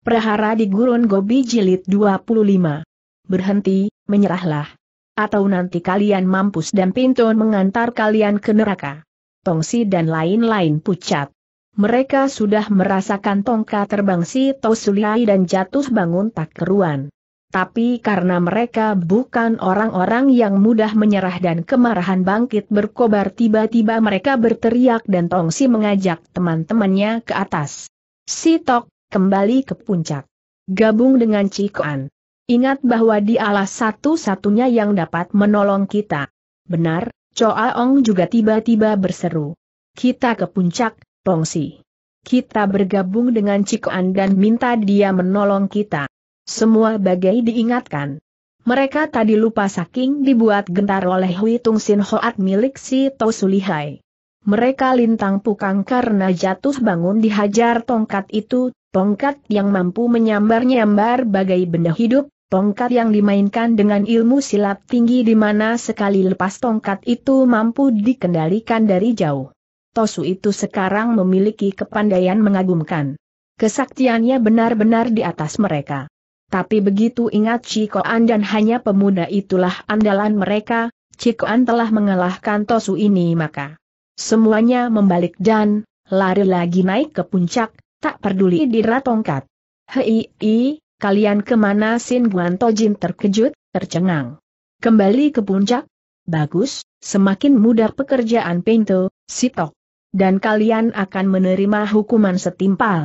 Prahara di Gurun Gobi Jilid 25. Berhenti, menyerahlah. Atau nanti kalian mampus dan Pinton mengantar kalian ke neraka. Tongsi dan lain-lain pucat. Mereka sudah merasakan tongka terbang si Tosuliai dan jatuh bangun tak keruan. Tapi karena mereka bukan orang-orang yang mudah menyerah dan kemarahan bangkit berkobar tiba-tiba mereka berteriak dan Tongsi mengajak teman-temannya ke atas. Si Tok kembali ke puncak. Gabung dengan Cikoan. Ingat bahwa dialah satu-satunya yang dapat menolong kita. Benar, Choa Ong juga tiba-tiba berseru. Kita ke puncak, Pongsi. Kita bergabung dengan Cikoan dan minta dia menolong kita. Semua bagai diingatkan. Mereka tadi lupa saking dibuat gentar oleh Huitung Sin Hoat milik si Sulihai. Mereka lintang pukang karena jatuh bangun dihajar tongkat itu, Tongkat yang mampu menyambar-nyambar bagai benda hidup, tongkat yang dimainkan dengan ilmu silat tinggi di mana sekali lepas tongkat itu mampu dikendalikan dari jauh. Tosu itu sekarang memiliki kepandaian mengagumkan. Kesaktiannya benar-benar di atas mereka. Tapi begitu ingat Cikoan dan hanya pemuda itulah andalan mereka, Cikoan telah mengalahkan Tosu ini maka semuanya membalik dan lari lagi naik ke puncak, Tak peduli dira tongkat. Hei, i, kalian kemana Sin Guan Tojin terkejut, tercengang. Kembali ke puncak? Bagus, semakin mudah pekerjaan pintu. Sitok. Dan kalian akan menerima hukuman setimpal.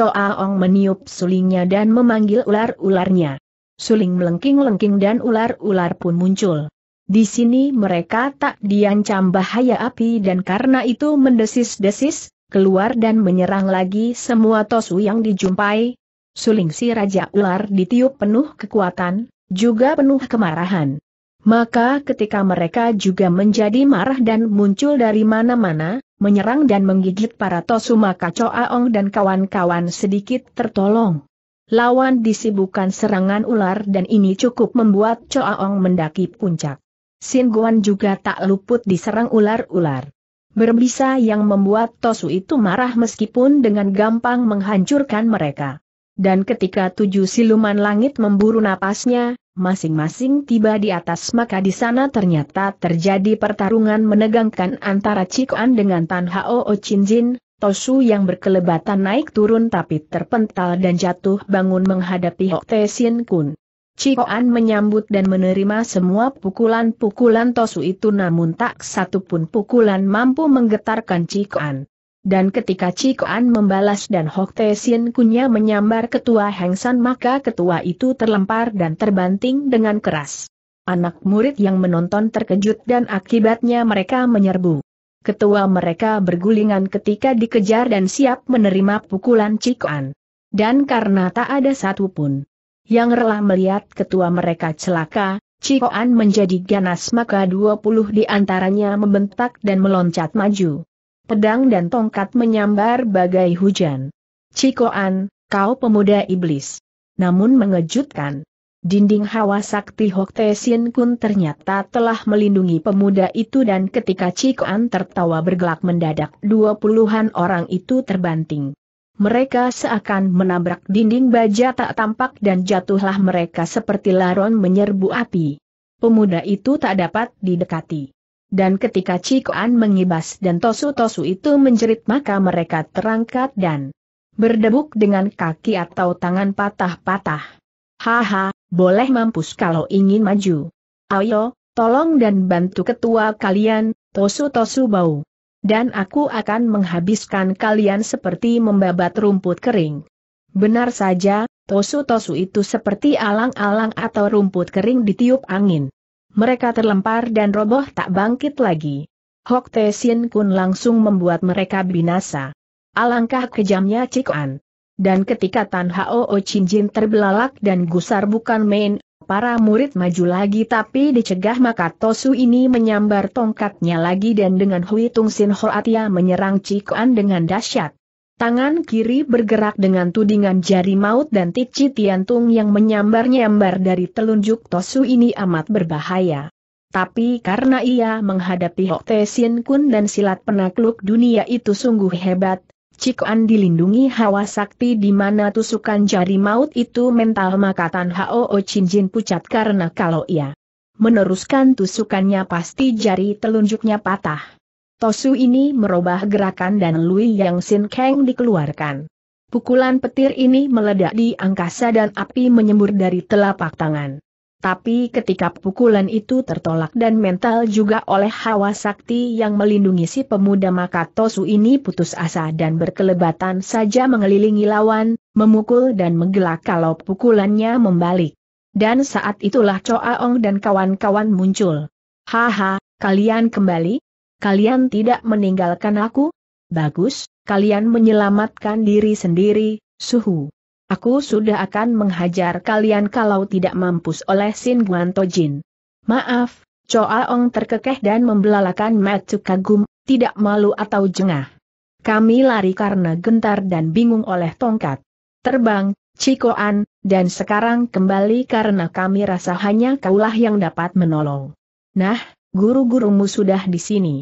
Ong meniup sulingnya dan memanggil ular-ularnya. Suling melengking-lengking dan ular-ular pun muncul. Di sini mereka tak diancam bahaya api dan karena itu mendesis-desis, keluar dan menyerang lagi semua tosu yang dijumpai. Suling si Raja Ular ditiup penuh kekuatan, juga penuh kemarahan. Maka ketika mereka juga menjadi marah dan muncul dari mana-mana, menyerang dan menggigit para Tosu maka Coaong dan kawan-kawan sedikit tertolong. Lawan disibukkan serangan ular dan ini cukup membuat Coaong mendaki puncak. Sin Guan juga tak luput diserang ular-ular berbisa yang membuat Tosu itu marah meskipun dengan gampang menghancurkan mereka. Dan ketika tujuh siluman langit memburu napasnya, masing-masing tiba di atas maka di sana ternyata terjadi pertarungan menegangkan antara Cikuan dengan Tan Hao Jin. Tosu yang berkelebatan naik turun tapi terpental dan jatuh bangun menghadapi Hok Te Sin Kun. Cikoan menyambut dan menerima semua pukulan-pukulan Tosu itu namun tak satupun pukulan mampu menggetarkan Cikoan. Dan ketika Cikoan membalas dan Hokte Sin Kunya menyambar ketua San maka ketua itu terlempar dan terbanting dengan keras. Anak murid yang menonton terkejut dan akibatnya mereka menyerbu. Ketua mereka bergulingan ketika dikejar dan siap menerima pukulan Cikoan. Dan karena tak ada satupun yang rela melihat ketua mereka celaka, Cikoan menjadi ganas maka 20 di antaranya membentak dan meloncat maju. Pedang dan tongkat menyambar bagai hujan. Cikoan, kau pemuda iblis. Namun mengejutkan. Dinding hawa sakti Hokte Sien Kun ternyata telah melindungi pemuda itu dan ketika Cikoan tertawa bergelak mendadak dua puluhan orang itu terbanting. Mereka seakan menabrak dinding baja tak tampak dan jatuhlah mereka seperti laron menyerbu api. Pemuda itu tak dapat didekati. Dan ketika Cikoan mengibas dan tosu-tosu itu menjerit maka mereka terangkat dan berdebuk dengan kaki atau tangan patah-patah. Haha, boleh mampus kalau ingin maju. Ayo, tolong dan bantu ketua kalian, tosu-tosu bau. Dan aku akan menghabiskan kalian seperti membabat rumput kering. Benar saja, tosu-tosu itu seperti alang-alang atau rumput kering ditiup angin. Mereka terlempar dan roboh tak bangkit lagi. Hok Te Sin Kun langsung membuat mereka binasa. Alangkah kejamnya Cik An. Dan ketika Tan Hao O Chin Jin terbelalak dan gusar bukan main, para murid maju lagi tapi dicegah maka Tosu ini menyambar tongkatnya lagi dan dengan Hui Tung Sin Hoatia menyerang Cikuan dengan dahsyat. Tangan kiri bergerak dengan tudingan jari maut dan Tici Tiantung yang menyambar-nyambar dari telunjuk Tosu ini amat berbahaya. Tapi karena ia menghadapi Hok Te Sin Kun dan silat penakluk dunia itu sungguh hebat, Cik An dilindungi hawa sakti di mana tusukan jari maut itu mental makatan Hoo Jin pucat karena kalau ia meneruskan tusukannya pasti jari telunjuknya patah. Tosu ini merubah gerakan dan Lui Yang Sin Kang dikeluarkan. Pukulan petir ini meledak di angkasa dan api menyembur dari telapak tangan. Tapi ketika pukulan itu tertolak dan mental juga oleh hawa sakti yang melindungi si pemuda maka Tosu ini putus asa dan berkelebatan saja mengelilingi lawan, memukul dan menggelak kalau pukulannya membalik. Dan saat itulah Choa Ong dan kawan-kawan muncul. Haha, kalian kembali? Kalian tidak meninggalkan aku? Bagus, kalian menyelamatkan diri sendiri, suhu. Aku sudah akan menghajar kalian kalau tidak mampus oleh Sin Guan Tojin. Maaf, Choa Ong terkekeh dan membelalakan mata kagum, tidak malu atau jengah. Kami lari karena gentar dan bingung oleh tongkat. Terbang, Cikoan, dan sekarang kembali karena kami rasa hanya kaulah yang dapat menolong. Nah, guru-gurumu sudah di sini.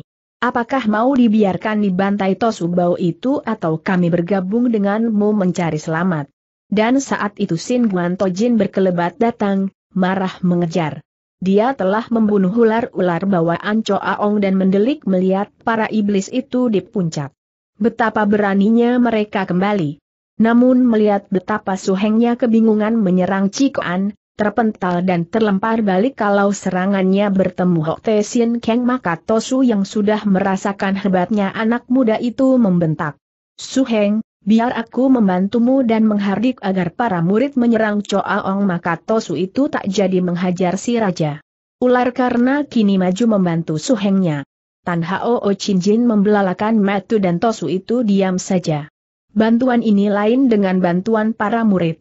Apakah mau dibiarkan di dibantai Tosubau itu atau kami bergabung denganmu mencari selamat? Dan saat itu Sin Guan Tojin berkelebat datang, marah mengejar. Dia telah membunuh ular-ular bawaan Cho Aong dan mendelik melihat para iblis itu di puncak. Betapa beraninya mereka kembali. Namun melihat betapa suhengnya kebingungan menyerang Cikoan, terpental dan terlempar balik kalau serangannya bertemu Hok Te Sin Keng maka Tosu yang sudah merasakan hebatnya anak muda itu membentak. Suheng, biar aku membantumu dan menghardik agar para murid menyerang Ong maka Tosu itu tak jadi menghajar si raja. Ular karena kini maju membantu suhengnya. Tan Hao O Chin Jin membelalakan Matu dan Tosu itu diam saja. Bantuan ini lain dengan bantuan para murid.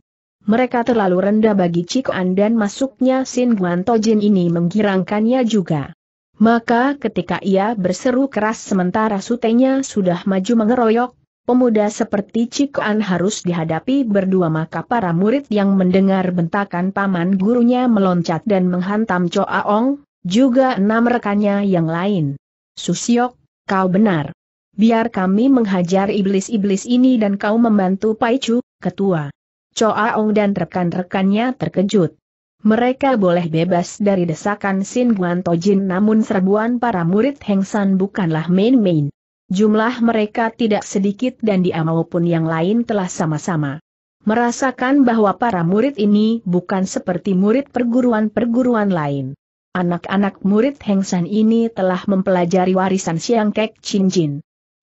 Mereka terlalu rendah bagi Cik An dan masuknya Sin Guan Tojin ini menggirangkannya juga. Maka ketika ia berseru keras sementara sutenya sudah maju mengeroyok, pemuda seperti Cikuan harus dihadapi berdua maka para murid yang mendengar bentakan paman gurunya meloncat dan menghantam Ong, juga enam rekannya yang lain. Susiok, kau benar. Biar kami menghajar iblis-iblis ini dan kau membantu Pai Paichu, ketua. Ong dan rekan-rekannya terkejut. Mereka boleh bebas dari desakan Sin Guan Tojin namun serbuan para murid Heng San bukanlah main-main. Jumlah mereka tidak sedikit dan dia maupun yang lain telah sama-sama merasakan bahwa para murid ini bukan seperti murid perguruan-perguruan lain. Anak-anak murid Heng San ini telah mempelajari warisan Siang Kek Chin Jin.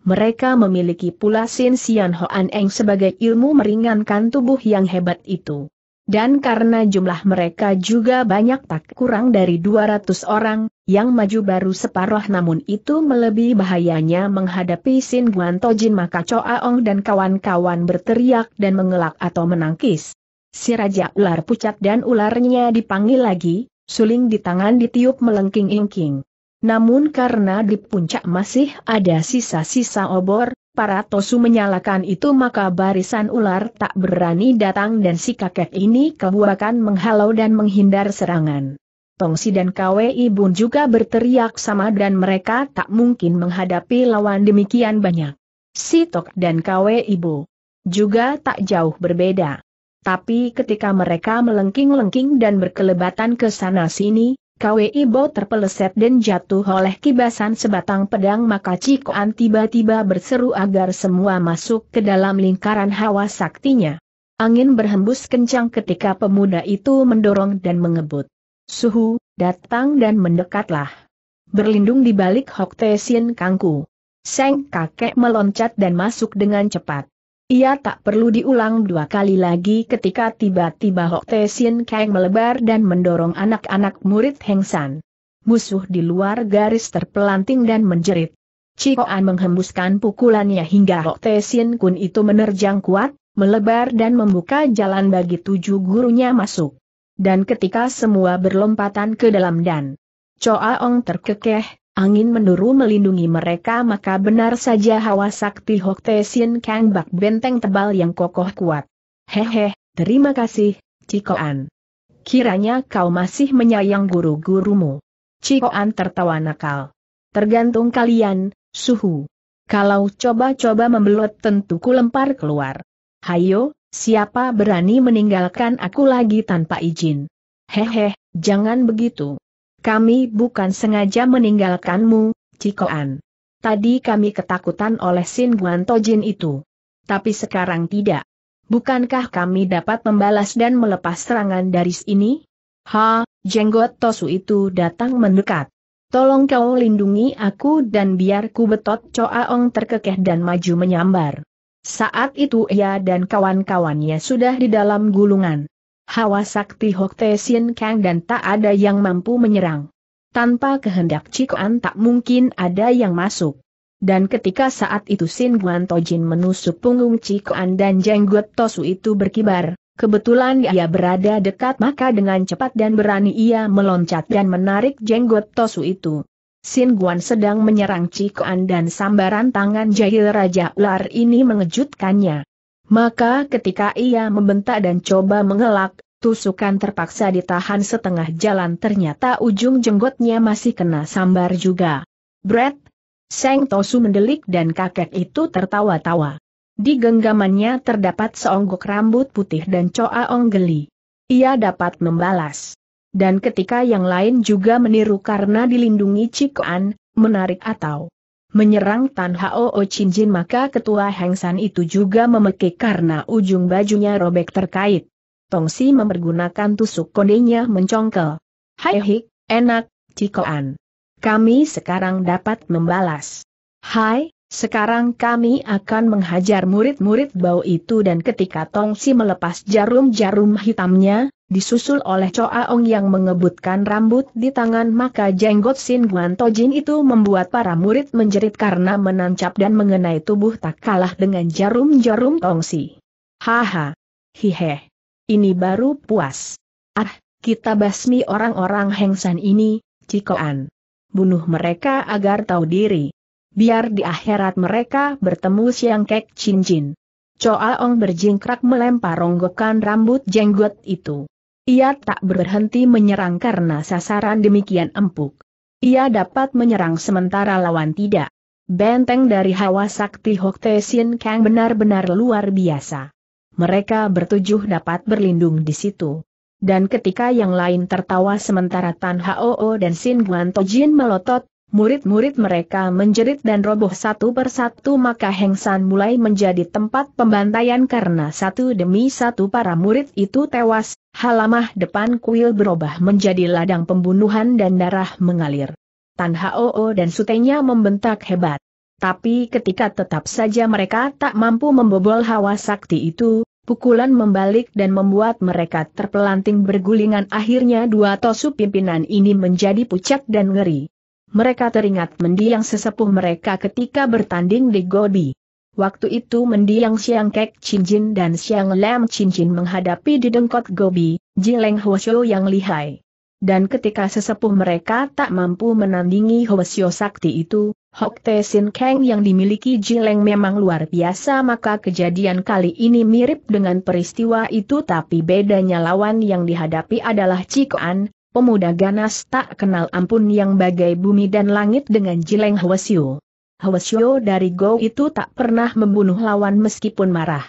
Mereka memiliki pula Sin Sian Hoan Eng sebagai ilmu meringankan tubuh yang hebat itu. Dan karena jumlah mereka juga banyak tak kurang dari 200 orang, yang maju baru separuh namun itu melebihi bahayanya menghadapi Sin Guan Tojin maka Choa Ong dan kawan-kawan berteriak dan mengelak atau menangkis. Si Raja Ular pucat dan ularnya dipanggil lagi, suling di tangan ditiup melengking-ingking. Namun karena di puncak masih ada sisa-sisa obor, para Tosu menyalakan itu maka barisan ular tak berani datang dan si kakek ini kebuakan menghalau dan menghindar serangan. Tongsi dan KWI Bun juga berteriak sama dan mereka tak mungkin menghadapi lawan demikian banyak. Si Tok dan KWI Bu juga tak jauh berbeda. Tapi ketika mereka melengking-lengking dan berkelebatan ke sana-sini, KWI Bo terpeleset dan jatuh oleh kibasan sebatang pedang maka Cikoan tiba-tiba berseru agar semua masuk ke dalam lingkaran hawa saktinya. Angin berhembus kencang ketika pemuda itu mendorong dan mengebut. Suhu, datang dan mendekatlah. Berlindung di balik Hok Kangku. Seng kakek meloncat dan masuk dengan cepat. Ia tak perlu diulang dua kali lagi ketika tiba-tiba Hok Te Sin Kang melebar dan mendorong anak-anak murid Heng San. Musuh di luar garis terpelanting dan menjerit. Chicoan menghembuskan pukulannya hingga Hok Te Sin Kun itu menerjang kuat, melebar dan membuka jalan bagi tujuh gurunya masuk. Dan ketika semua berlompatan ke dalam dan Choa Ong terkekeh, angin menduru melindungi mereka maka benar saja hawa sakti Hok Te Kang Bak benteng tebal yang kokoh kuat. Hehe, terima kasih, Cikoan. Kiranya kau masih menyayang guru-gurumu. Cikoan tertawa nakal. Tergantung kalian, suhu. Kalau coba-coba membelot tentu ku lempar keluar. Hayo, siapa berani meninggalkan aku lagi tanpa izin? Hehe, jangan begitu. Kami bukan sengaja meninggalkanmu, Cikoan. Tadi kami ketakutan oleh Sin Guan Tojin itu. Tapi sekarang tidak. Bukankah kami dapat membalas dan melepas serangan dari sini? Ha, jenggot Tosu itu datang mendekat. Tolong kau lindungi aku dan biar ku betot Coaong terkekeh dan maju menyambar. Saat itu ia dan kawan-kawannya sudah di dalam gulungan hawa sakti Hokte Kang dan tak ada yang mampu menyerang. Tanpa kehendak Cikuan tak mungkin ada yang masuk. Dan ketika saat itu Sin Guan Tojin menusuk punggung Cikuan dan jenggot Tosu itu berkibar, kebetulan ia berada dekat maka dengan cepat dan berani ia meloncat dan menarik jenggot Tosu itu. Sin Guan sedang menyerang Cikuan dan sambaran tangan jahil Raja Ular ini mengejutkannya. Maka ketika ia membentak dan coba mengelak, tusukan terpaksa ditahan setengah jalan ternyata ujung jenggotnya masih kena sambar juga. Brett, Seng Tosu mendelik dan kakek itu tertawa-tawa. Di genggamannya terdapat seonggok rambut putih dan coa onggeli. Ia dapat membalas. Dan ketika yang lain juga meniru karena dilindungi Cikoan, menarik atau menyerang Tan Hao Jin maka ketua Heng San itu juga memekik karena ujung bajunya robek terkait. Tong Si mempergunakan tusuk kondenya mencongkel. Hai hik, enak, cikoan. Kami sekarang dapat membalas. Hai, sekarang kami akan menghajar murid-murid bau itu dan ketika Tong Si melepas jarum-jarum hitamnya, disusul oleh Choa Ong yang mengebutkan rambut di tangan maka jenggot Sin Guan Tojin itu membuat para murid menjerit karena menancap dan mengenai tubuh tak kalah dengan jarum-jarum tongsi. Haha. Hihe. Ini baru puas. Ah, kita basmi orang-orang hengsan ini, Cikoan. Bunuh mereka agar tahu diri. Biar di akhirat mereka bertemu siang kek cincin. Choa Ong berjingkrak melempar ronggokan rambut jenggot itu. Ia tak berhenti menyerang karena sasaran demikian empuk. Ia dapat menyerang sementara lawan tidak. Benteng dari hawa sakti Hokte Sin Kang benar-benar luar biasa. Mereka bertujuh dapat berlindung di situ. Dan ketika yang lain tertawa sementara Tan Hao dan Sin Guan Tojin melotot, murid-murid mereka menjerit dan roboh satu persatu maka Heng San mulai menjadi tempat pembantaian karena satu demi satu para murid itu tewas, halamah depan kuil berubah menjadi ladang pembunuhan dan darah mengalir. Tan Hao dan sutenya membentak hebat. Tapi ketika tetap saja mereka tak mampu membobol hawa sakti itu, Pukulan membalik dan membuat mereka terpelanting bergulingan akhirnya dua tosu pimpinan ini menjadi pucat dan ngeri. Mereka teringat mendiang sesepuh mereka ketika bertanding di Gobi. Waktu itu mendiang Siang Kek Cincin dan Siang Lam Cincin menghadapi di dengkot Gobi, Jileng Hwasyo yang lihai. Dan ketika sesepuh mereka tak mampu menandingi Hoshio Sakti itu, Hok Te Sin Kang yang dimiliki Jileng memang luar biasa maka kejadian kali ini mirip dengan peristiwa itu tapi bedanya lawan yang dihadapi adalah Cikoan, pemuda ganas tak kenal ampun yang bagai bumi dan langit dengan Jileng Hwasyo. Hwasyo dari Go itu tak pernah membunuh lawan meskipun marah.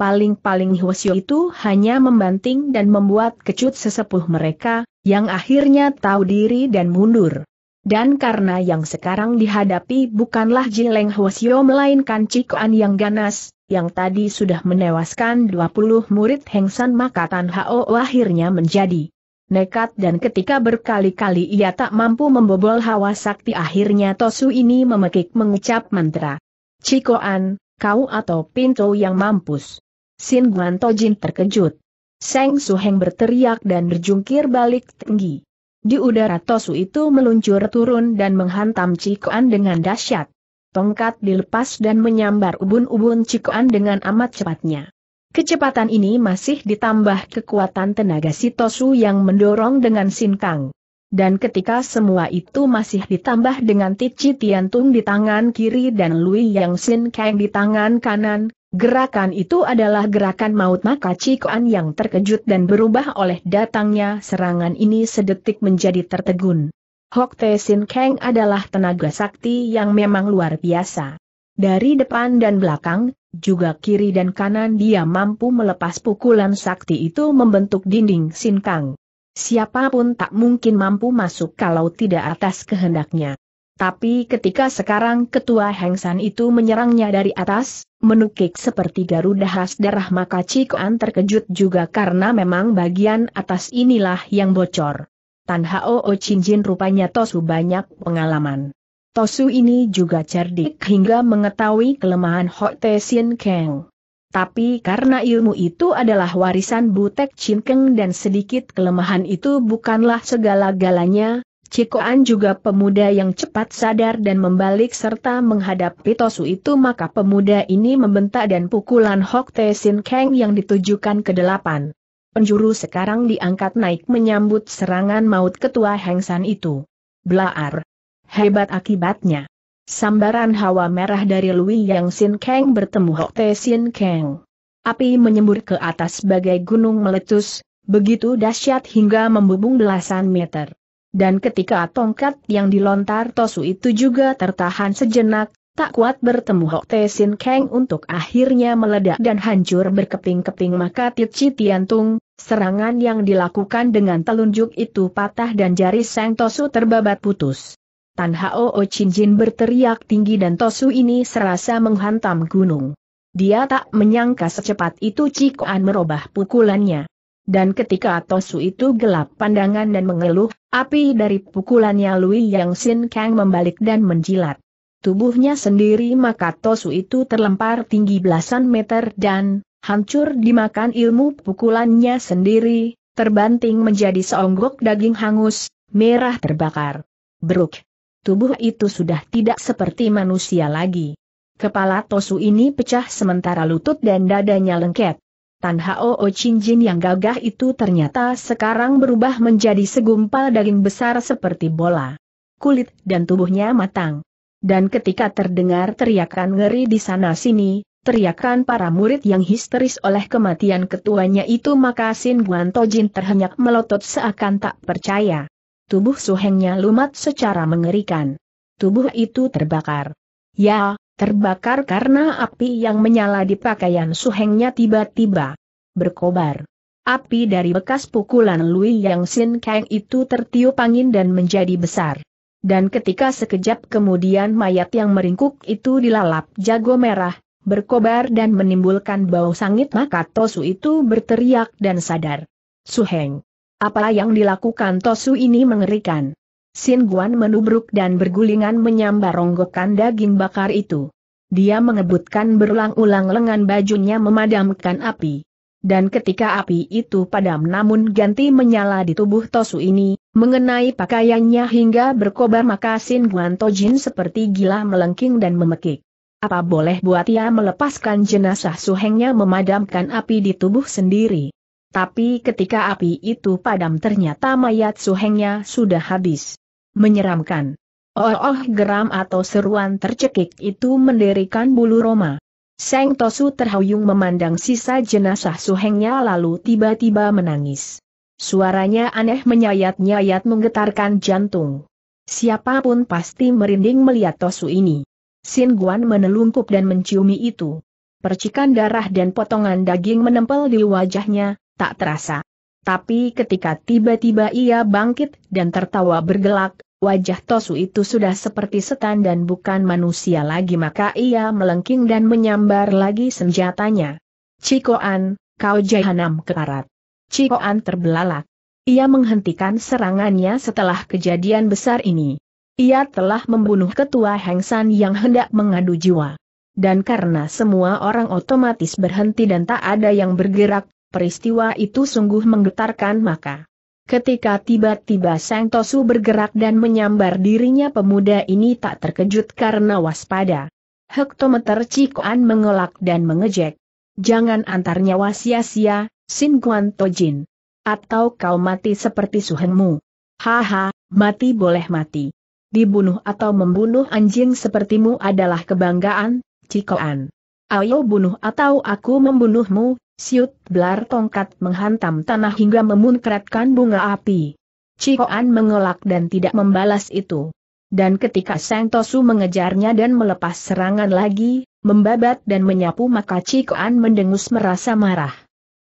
Paling-paling Hwasyo itu hanya membanting dan membuat kecut sesepuh mereka, yang akhirnya tahu diri dan mundur. Dan karena yang sekarang dihadapi bukanlah Jileng Hwasyo melainkan Cikoan yang ganas, yang tadi sudah menewaskan 20 murid Hengsan maka Tan Hao akhirnya menjadi nekat dan ketika berkali-kali ia tak mampu membobol hawa sakti akhirnya Tosu ini memekik mengucap mantra. Cikoan, kau atau pintu yang mampus. Sin Guan Tojin terkejut. Seng Suheng berteriak dan berjungkir balik tinggi. Di udara Tosu itu meluncur turun dan menghantam Cikoan dengan dahsyat. Tongkat dilepas dan menyambar ubun-ubun Cikoan dengan amat cepatnya. Kecepatan ini masih ditambah kekuatan tenaga Sitosu yang mendorong dengan sinkang. Dan ketika semua itu masih ditambah dengan Tici Tiantung di tangan kiri dan Lui Yang Sin Kang di tangan kanan, gerakan itu adalah gerakan maut maka Cikuan yang terkejut dan berubah oleh datangnya serangan ini sedetik menjadi tertegun. Hok Te Sin Kang adalah tenaga sakti yang memang luar biasa. Dari depan dan belakang, juga kiri dan kanan dia mampu melepas pukulan sakti itu membentuk dinding sinkang. Siapapun tak mungkin mampu masuk kalau tidak atas kehendaknya. Tapi ketika sekarang ketua Hengsan itu menyerangnya dari atas, menukik seperti Garuda khas darah maka Cikoan terkejut juga karena memang bagian atas inilah yang bocor. Tan Hao Chin Jin rupanya tosu banyak pengalaman. Tosu ini juga cerdik hingga mengetahui kelemahan Hok Te Sien Keng. Tapi karena ilmu itu adalah warisan Butek Keng dan sedikit kelemahan itu bukanlah segala-galanya, Cikoan juga pemuda yang cepat sadar dan membalik serta menghadapi Tosu itu maka pemuda ini membentak dan pukulan Hok Te Sin Kang yang ditujukan ke delapan. Penjuru sekarang diangkat naik menyambut serangan maut ketua Hengsan itu. Blaar hebat akibatnya. Sambaran hawa merah dari Lui Yang Sin Kang bertemu Te Sin Kang. Api menyembur ke atas bagai gunung meletus, begitu dahsyat hingga membubung belasan meter. Dan ketika tongkat yang dilontar Tosu itu juga tertahan sejenak, tak kuat bertemu Te Sin Kang untuk akhirnya meledak dan hancur berkeping-keping maka Tici Tiantung, serangan yang dilakukan dengan telunjuk itu patah dan jari Sang Tosu terbabat putus. Tan Hao Jin berteriak tinggi dan Tosu ini serasa menghantam gunung. Dia tak menyangka secepat itu Cikuan merubah pukulannya. Dan ketika Tosu itu gelap pandangan dan mengeluh, api dari pukulannya Lui Yang Sin Kang membalik dan menjilat. Tubuhnya sendiri maka Tosu itu terlempar tinggi belasan meter dan hancur dimakan ilmu pukulannya sendiri, terbanting menjadi seonggok daging hangus, merah terbakar. Beruk, tubuh itu sudah tidak seperti manusia lagi. Kepala Tosu ini pecah sementara lutut dan dadanya lengket. Tan Hao Jin yang gagah itu ternyata sekarang berubah menjadi segumpal daging besar seperti bola. Kulit dan tubuhnya matang. Dan ketika terdengar teriakan ngeri di sana-sini, teriakan para murid yang histeris oleh kematian ketuanya itu maka Sin Guan Tojin terhenyak melotot seakan tak percaya tubuh suhengnya lumat secara mengerikan. Tubuh itu terbakar. Ya, terbakar karena api yang menyala di pakaian suhengnya tiba-tiba berkobar. Api dari bekas pukulan Lui Yang Sin Kang itu tertiup angin dan menjadi besar. Dan ketika sekejap kemudian mayat yang meringkuk itu dilalap jago merah, berkobar dan menimbulkan bau sangit maka Tosu itu berteriak dan sadar. Suheng. Apa yang dilakukan Tosu ini mengerikan. Sin Guan menubruk dan bergulingan menyambar ronggokan daging bakar itu. Dia mengebutkan berulang-ulang lengan bajunya memadamkan api. Dan ketika api itu padam namun ganti menyala di tubuh Tosu ini, mengenai pakaiannya hingga berkobar maka Sin Guan Tojin seperti gila melengking dan memekik. Apa boleh buat ia melepaskan jenazah suhengnya memadamkan api di tubuh sendiri. Tapi ketika api itu padam ternyata mayat suhengnya sudah habis. Menyeramkan. Oh, oh geram atau seruan tercekik itu mendirikan bulu Roma. Seng Tosu terhuyung memandang sisa jenazah suhengnya lalu tiba-tiba menangis. Suaranya aneh menyayat-nyayat menggetarkan jantung. Siapapun pasti merinding melihat Tosu ini. Sin Guan menelungkup dan menciumi itu. Percikan darah dan potongan daging menempel di wajahnya, tak terasa. Tapi ketika tiba-tiba ia bangkit dan tertawa bergelak, wajah Tosu itu sudah seperti setan dan bukan manusia lagi maka ia melengking dan menyambar lagi senjatanya. Cikoan, kau jahanam keparat. Cikoan terbelalak. Ia menghentikan serangannya setelah kejadian besar ini. Ia telah membunuh ketua Hengsan yang hendak mengadu jiwa. Dan karena semua orang otomatis berhenti dan tak ada yang bergerak, Peristiwa itu sungguh menggetarkan maka. Ketika tiba-tiba Sang Tosu bergerak dan menyambar dirinya pemuda ini tak terkejut karena waspada. Hektometer Cikuan mengelak dan mengejek. Jangan antar nyawa sia-sia, Sin Tojin. Atau kau mati seperti suhengmu. Haha, mati boleh mati. Dibunuh atau membunuh anjing sepertimu adalah kebanggaan, Cikoan. Ayo bunuh atau aku membunuhmu, siut belar tongkat menghantam tanah hingga memunkratkan bunga api. Cikoan mengelak dan tidak membalas itu. Dan ketika Sang Tosu mengejarnya dan melepas serangan lagi, membabat dan menyapu maka Cikoan mendengus merasa marah.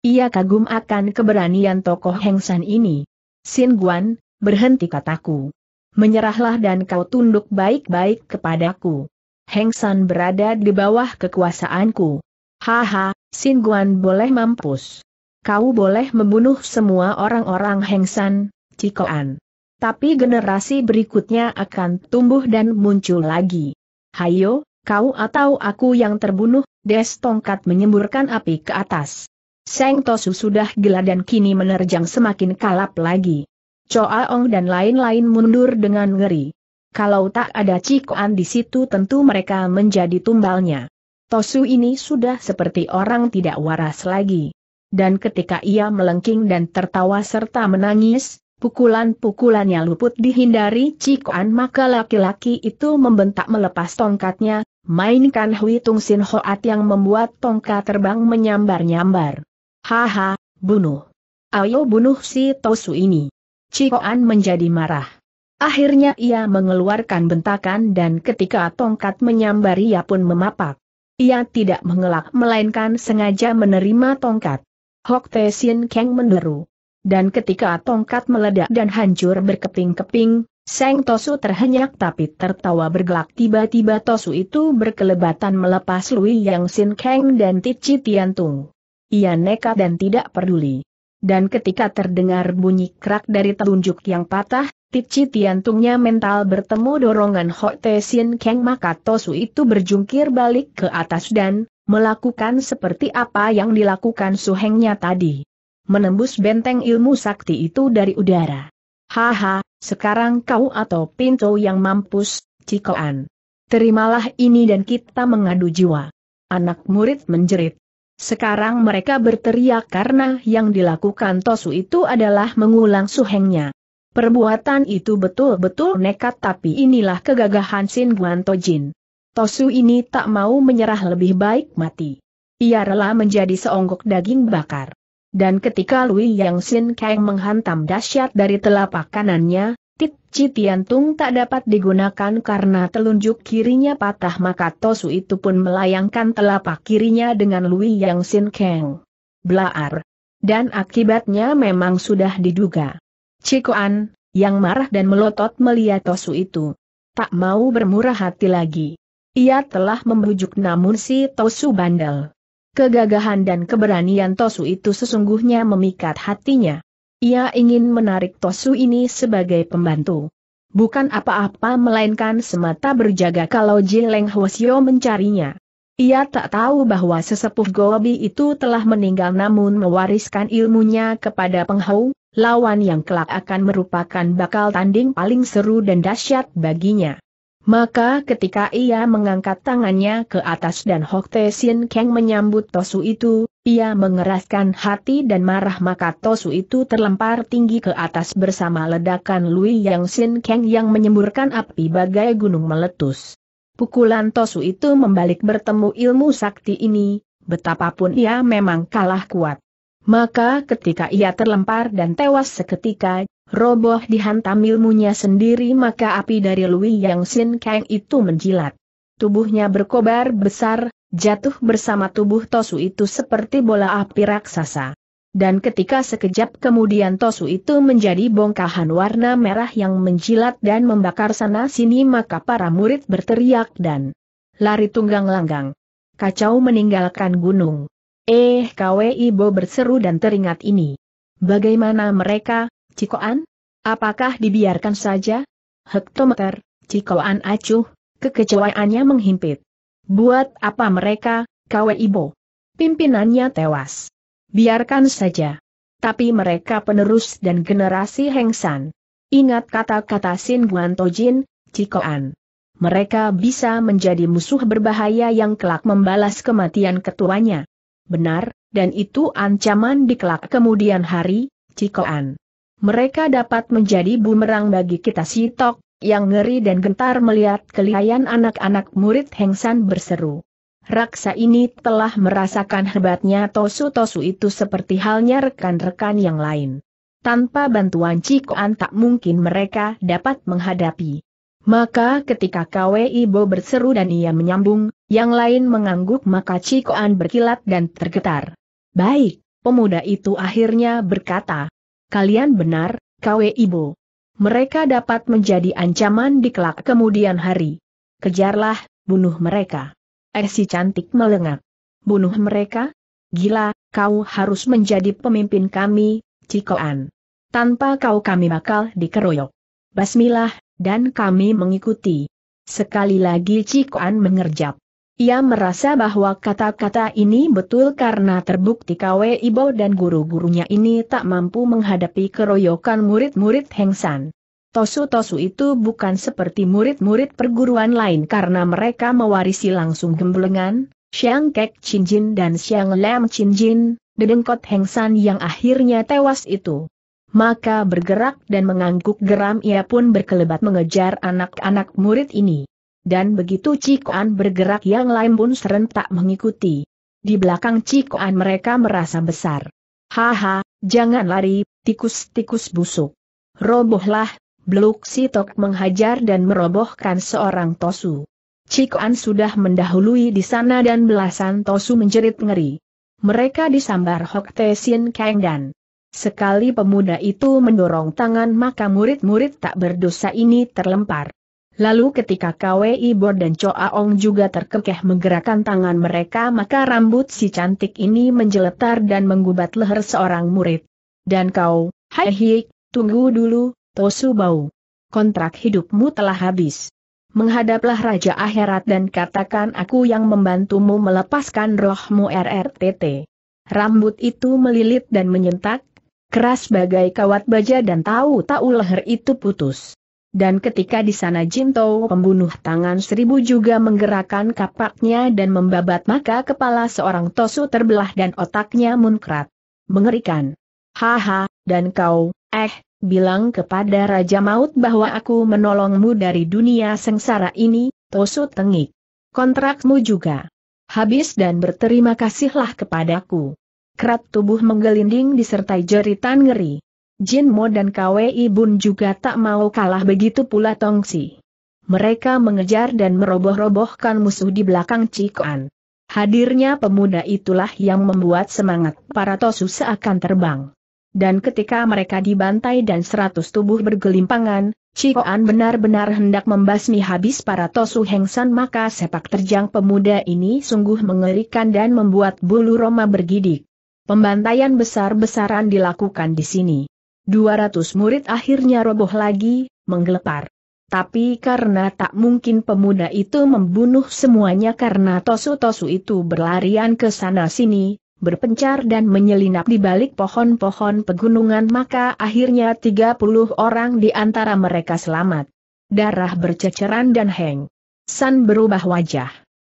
Ia kagum akan keberanian tokoh Hengsan ini. Sin Guan, berhenti kataku. Menyerahlah dan kau tunduk baik-baik kepadaku. Hengsan berada di bawah kekuasaanku. Haha, Sin Guan boleh mampus. Kau boleh membunuh semua orang-orang Hengsan, Cikoan. Tapi generasi berikutnya akan tumbuh dan muncul lagi. Hayo, kau atau aku yang terbunuh, Des Tongkat menyemburkan api ke atas. Seng Tosu sudah gila dan kini menerjang semakin kalap lagi. Ong dan lain-lain mundur dengan ngeri. Kalau tak ada Cikoan di situ tentu mereka menjadi tumbalnya. Tosu ini sudah seperti orang tidak waras lagi. Dan ketika ia melengking dan tertawa serta menangis, pukulan-pukulannya luput dihindari Cikuan maka laki-laki itu membentak melepas tongkatnya, mainkan Hui Tung Sin Hoat yang membuat tongkat terbang menyambar-nyambar. Haha, bunuh. Ayo bunuh si Tosu ini. Cikuan menjadi marah. Akhirnya ia mengeluarkan bentakan dan ketika tongkat menyambar ia pun memapak. Ia tidak mengelak melainkan sengaja menerima tongkat. Hok Te Sin Kang menderu. Dan ketika tongkat meledak dan hancur berkeping-keping, Seng Tosu terhenyak tapi tertawa bergelak tiba-tiba Tosu itu berkelebatan melepas Lui Yang Sin Kang dan Tici Tung. Ia nekat dan tidak peduli. Dan ketika terdengar bunyi kerak dari telunjuk yang patah, Tipci Tiantungnya mental bertemu dorongan Hok Te Sin Keng maka Tosu itu berjungkir balik ke atas dan melakukan seperti apa yang dilakukan Suhengnya tadi. Menembus benteng ilmu sakti itu dari udara. Haha, sekarang kau atau pintu yang mampus, Cikoan. Terimalah ini dan kita mengadu jiwa. Anak murid menjerit. Sekarang mereka berteriak karena yang dilakukan Tosu itu adalah mengulang suhengnya. Perbuatan itu betul-betul nekat tapi inilah kegagahan Sin Guan Tojin. Tosu ini tak mau menyerah lebih baik mati. Ia rela menjadi seonggok daging bakar. Dan ketika Lui Yang Sin Kang menghantam dahsyat dari telapak kanannya, Tit Tung tak dapat digunakan karena telunjuk kirinya patah maka Tosu itu pun melayangkan telapak kirinya dengan Lui Yang Sin Kang. Blaar. Dan akibatnya memang sudah diduga. Cikoan, yang marah dan melotot melihat Tosu itu. Tak mau bermurah hati lagi. Ia telah membujuk namun si Tosu bandel. Kegagahan dan keberanian Tosu itu sesungguhnya memikat hatinya. Ia ingin menarik Tosu ini sebagai pembantu. Bukan apa-apa melainkan semata berjaga kalau Jileng Hwasyo mencarinya. Ia tak tahu bahwa sesepuh Gobi itu telah meninggal namun mewariskan ilmunya kepada Penghau, lawan yang kelak akan merupakan bakal tanding paling seru dan dahsyat baginya. Maka ketika ia mengangkat tangannya ke atas dan Hok Sien Kang menyambut Tosu itu, ia mengeraskan hati dan marah maka Tosu itu terlempar tinggi ke atas bersama ledakan Lui Yang Sin Kang yang menyemburkan api bagai gunung meletus. Pukulan Tosu itu membalik bertemu ilmu sakti ini, betapapun ia memang kalah kuat. Maka ketika ia terlempar dan tewas seketika, roboh dihantam ilmunya sendiri maka api dari Lui Yang Sin Kang itu menjilat. Tubuhnya berkobar besar, jatuh bersama tubuh Tosu itu seperti bola api raksasa. Dan ketika sekejap kemudian Tosu itu menjadi bongkahan warna merah yang menjilat dan membakar sana-sini maka para murid berteriak dan lari tunggang langgang. Kacau meninggalkan gunung. Eh KWI Bo berseru dan teringat ini. Bagaimana mereka, Cikoan? Apakah dibiarkan saja? Hektometer, Cikoan acuh, kekecewaannya menghimpit. Buat apa mereka, KWI Bo? Pimpinannya tewas. Biarkan saja. Tapi mereka penerus dan generasi Hengsan. Ingat kata-kata Sin Guan Tojin, Cikoan. Mereka bisa menjadi musuh berbahaya yang kelak membalas kematian ketuanya. Benar, dan itu ancaman di kelak kemudian hari, Cikoan. Mereka dapat menjadi bumerang bagi kita Sitok, yang ngeri dan gentar melihat kelihayan anak-anak murid Hengsan berseru. Raksa ini telah merasakan hebatnya Tosu-Tosu itu seperti halnya rekan-rekan yang lain. Tanpa bantuan Cikoan tak mungkin mereka dapat menghadapi. Maka ketika Kwe Ibo berseru dan ia menyambung, yang lain mengangguk maka Cikoan berkilat dan tergetar. Baik, pemuda itu akhirnya berkata. Kalian benar, KW Ibu. Mereka dapat menjadi ancaman di kelak kemudian hari. Kejarlah, bunuh mereka. Esi eh, cantik melengak. Bunuh mereka? Gila, kau harus menjadi pemimpin kami, Cikoan. Tanpa kau kami bakal dikeroyok. Basmilah, dan kami mengikuti. Sekali lagi Cikoan mengerjap. Ia merasa bahwa kata-kata ini betul karena terbukti KW Ibo dan guru-gurunya ini tak mampu menghadapi keroyokan murid-murid Hengsan. Tosu-tosu itu bukan seperti murid-murid perguruan lain karena mereka mewarisi langsung gemblengan, Siang Kek Chinjin dan Siang Lam Chinjin, dedengkot Hengsan yang akhirnya tewas itu. Maka bergerak dan mengangguk geram ia pun berkelebat mengejar anak-anak murid ini dan begitu Cikoan bergerak yang lain pun serentak mengikuti. Di belakang Cikoan mereka merasa besar. Haha, jangan lari, tikus-tikus busuk. Robohlah, beluk tok menghajar dan merobohkan seorang Tosu. Cikoan sudah mendahului di sana dan belasan Tosu menjerit ngeri. Mereka disambar Hok Tesin Kang dan Sekali pemuda itu mendorong tangan maka murid-murid tak berdosa ini terlempar. Lalu ketika KWI Bor dan Choa Ong juga terkekeh menggerakkan tangan mereka maka rambut si cantik ini menjeletar dan menggubat leher seorang murid. Dan kau, Hai hiik, tunggu dulu, Tosu Bau. Kontrak hidupmu telah habis. Menghadaplah Raja Akhirat dan katakan aku yang membantumu melepaskan rohmu RRTT. Rambut itu melilit dan menyentak, keras bagai kawat baja dan tahu-tahu leher itu putus. Dan ketika di sana Jinto pembunuh tangan seribu juga menggerakkan kapaknya dan membabat maka kepala seorang Tosu terbelah dan otaknya munkrat. Mengerikan. Haha, dan kau, eh, bilang kepada Raja Maut bahwa aku menolongmu dari dunia sengsara ini, Tosu tengik. Kontrakmu juga. Habis dan berterima kasihlah kepadaku. Kerat tubuh menggelinding disertai jeritan ngeri. Jin Mo dan Kwei Bun juga tak mau kalah begitu pula Tong Si. Mereka mengejar dan meroboh-robohkan musuh di belakang Cikoan. Hadirnya pemuda itulah yang membuat semangat para Tosu seakan terbang. Dan ketika mereka dibantai dan seratus tubuh bergelimpangan, Cikoan benar-benar hendak membasmi habis para Tosu Hengsan maka sepak terjang pemuda ini sungguh mengerikan dan membuat bulu Roma bergidik. Pembantaian besar-besaran dilakukan di sini. 200 murid akhirnya roboh lagi, menggelepar. Tapi karena tak mungkin pemuda itu membunuh semuanya karena tosu-tosu itu berlarian ke sana-sini, berpencar dan menyelinap di balik pohon-pohon pegunungan maka akhirnya 30 orang di antara mereka selamat. Darah berceceran dan heng. San berubah wajah.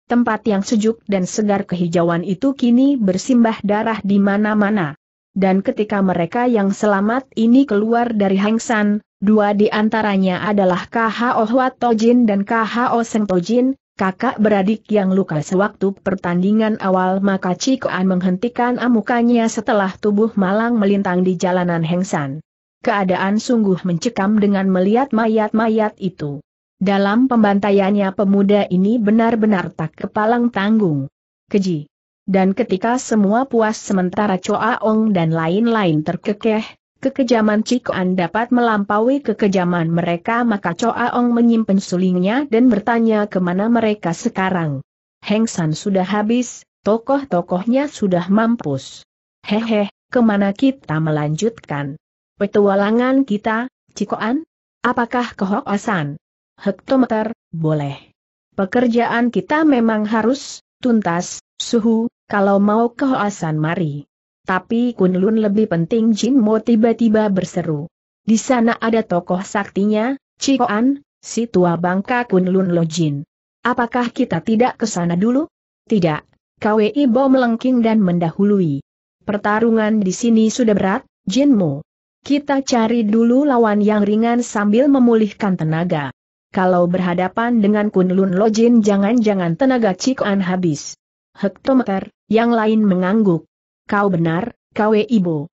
Tempat yang sejuk dan segar kehijauan itu kini bersimbah darah di mana-mana dan ketika mereka yang selamat ini keluar dari Hengsan, dua di antaranya adalah KHO Hwa Tojin dan KHO Seng Tojin, kakak beradik yang luka sewaktu pertandingan awal maka Cikoan menghentikan amukannya setelah tubuh malang melintang di jalanan Hengsan. Keadaan sungguh mencekam dengan melihat mayat-mayat itu. Dalam pembantaiannya pemuda ini benar-benar tak kepalang tanggung. Keji. Dan ketika semua puas sementara Choa Ong dan lain-lain terkekeh, kekejaman Cikoan dapat melampaui kekejaman mereka maka Choa Ong menyimpan sulingnya dan bertanya kemana mereka sekarang. Heng San sudah habis, tokoh-tokohnya sudah mampus. Hehe, kemana kita melanjutkan? Petualangan kita, Cikoan? Apakah kehoasan? Hektometer, boleh. Pekerjaan kita memang harus tuntas, Suhu, kalau mau ke Hoasan mari. Tapi Kunlun lebih penting Jin Mo tiba-tiba berseru. Di sana ada tokoh saktinya, Cikoan, si tua bangka Kunlun Lojin. Apakah kita tidak ke sana dulu? Tidak, KWI Bo melengking dan mendahului. Pertarungan di sini sudah berat, Jin Mo. Kita cari dulu lawan yang ringan sambil memulihkan tenaga. Kalau berhadapan dengan Kunlun Lojin jangan-jangan tenaga Cikoan habis hektometer, yang lain mengangguk. Kau benar, kau ibu.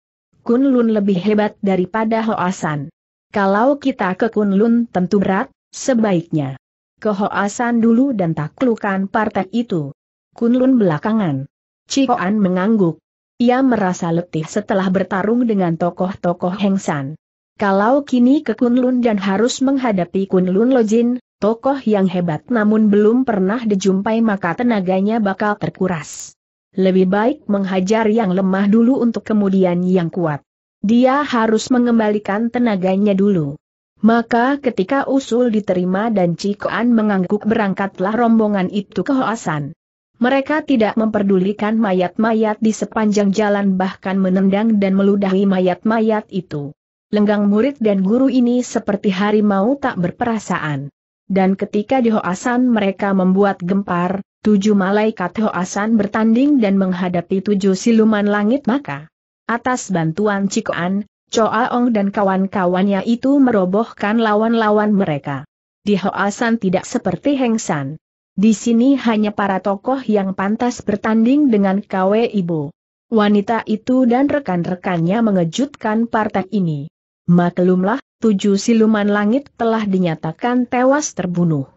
Kunlun lebih hebat daripada Hoasan. Kalau kita ke Kunlun tentu berat, sebaiknya. Ke Hoasan dulu dan taklukan partai itu. Kunlun belakangan. Cikoan mengangguk. Ia merasa letih setelah bertarung dengan tokoh-tokoh Hengsan. Kalau kini ke Kunlun dan harus menghadapi Kunlun Lojin, tokoh yang hebat namun belum pernah dijumpai maka tenaganya bakal terkuras. Lebih baik menghajar yang lemah dulu untuk kemudian yang kuat. Dia harus mengembalikan tenaganya dulu. Maka ketika usul diterima dan Cikoan mengangguk berangkatlah rombongan itu ke Hoasan. Mereka tidak memperdulikan mayat-mayat di sepanjang jalan bahkan menendang dan meludahi mayat-mayat itu. Lenggang murid dan guru ini seperti harimau tak berperasaan dan ketika di Hoasan mereka membuat gempar, tujuh malaikat Hoasan bertanding dan menghadapi tujuh siluman langit maka. Atas bantuan Cikoan, Ong dan kawan-kawannya itu merobohkan lawan-lawan mereka. Di Hoasan tidak seperti Heng San. Di sini hanya para tokoh yang pantas bertanding dengan KW Ibu. Wanita itu dan rekan-rekannya mengejutkan partai ini. Maklumlah, tujuh siluman langit telah dinyatakan tewas terbunuh.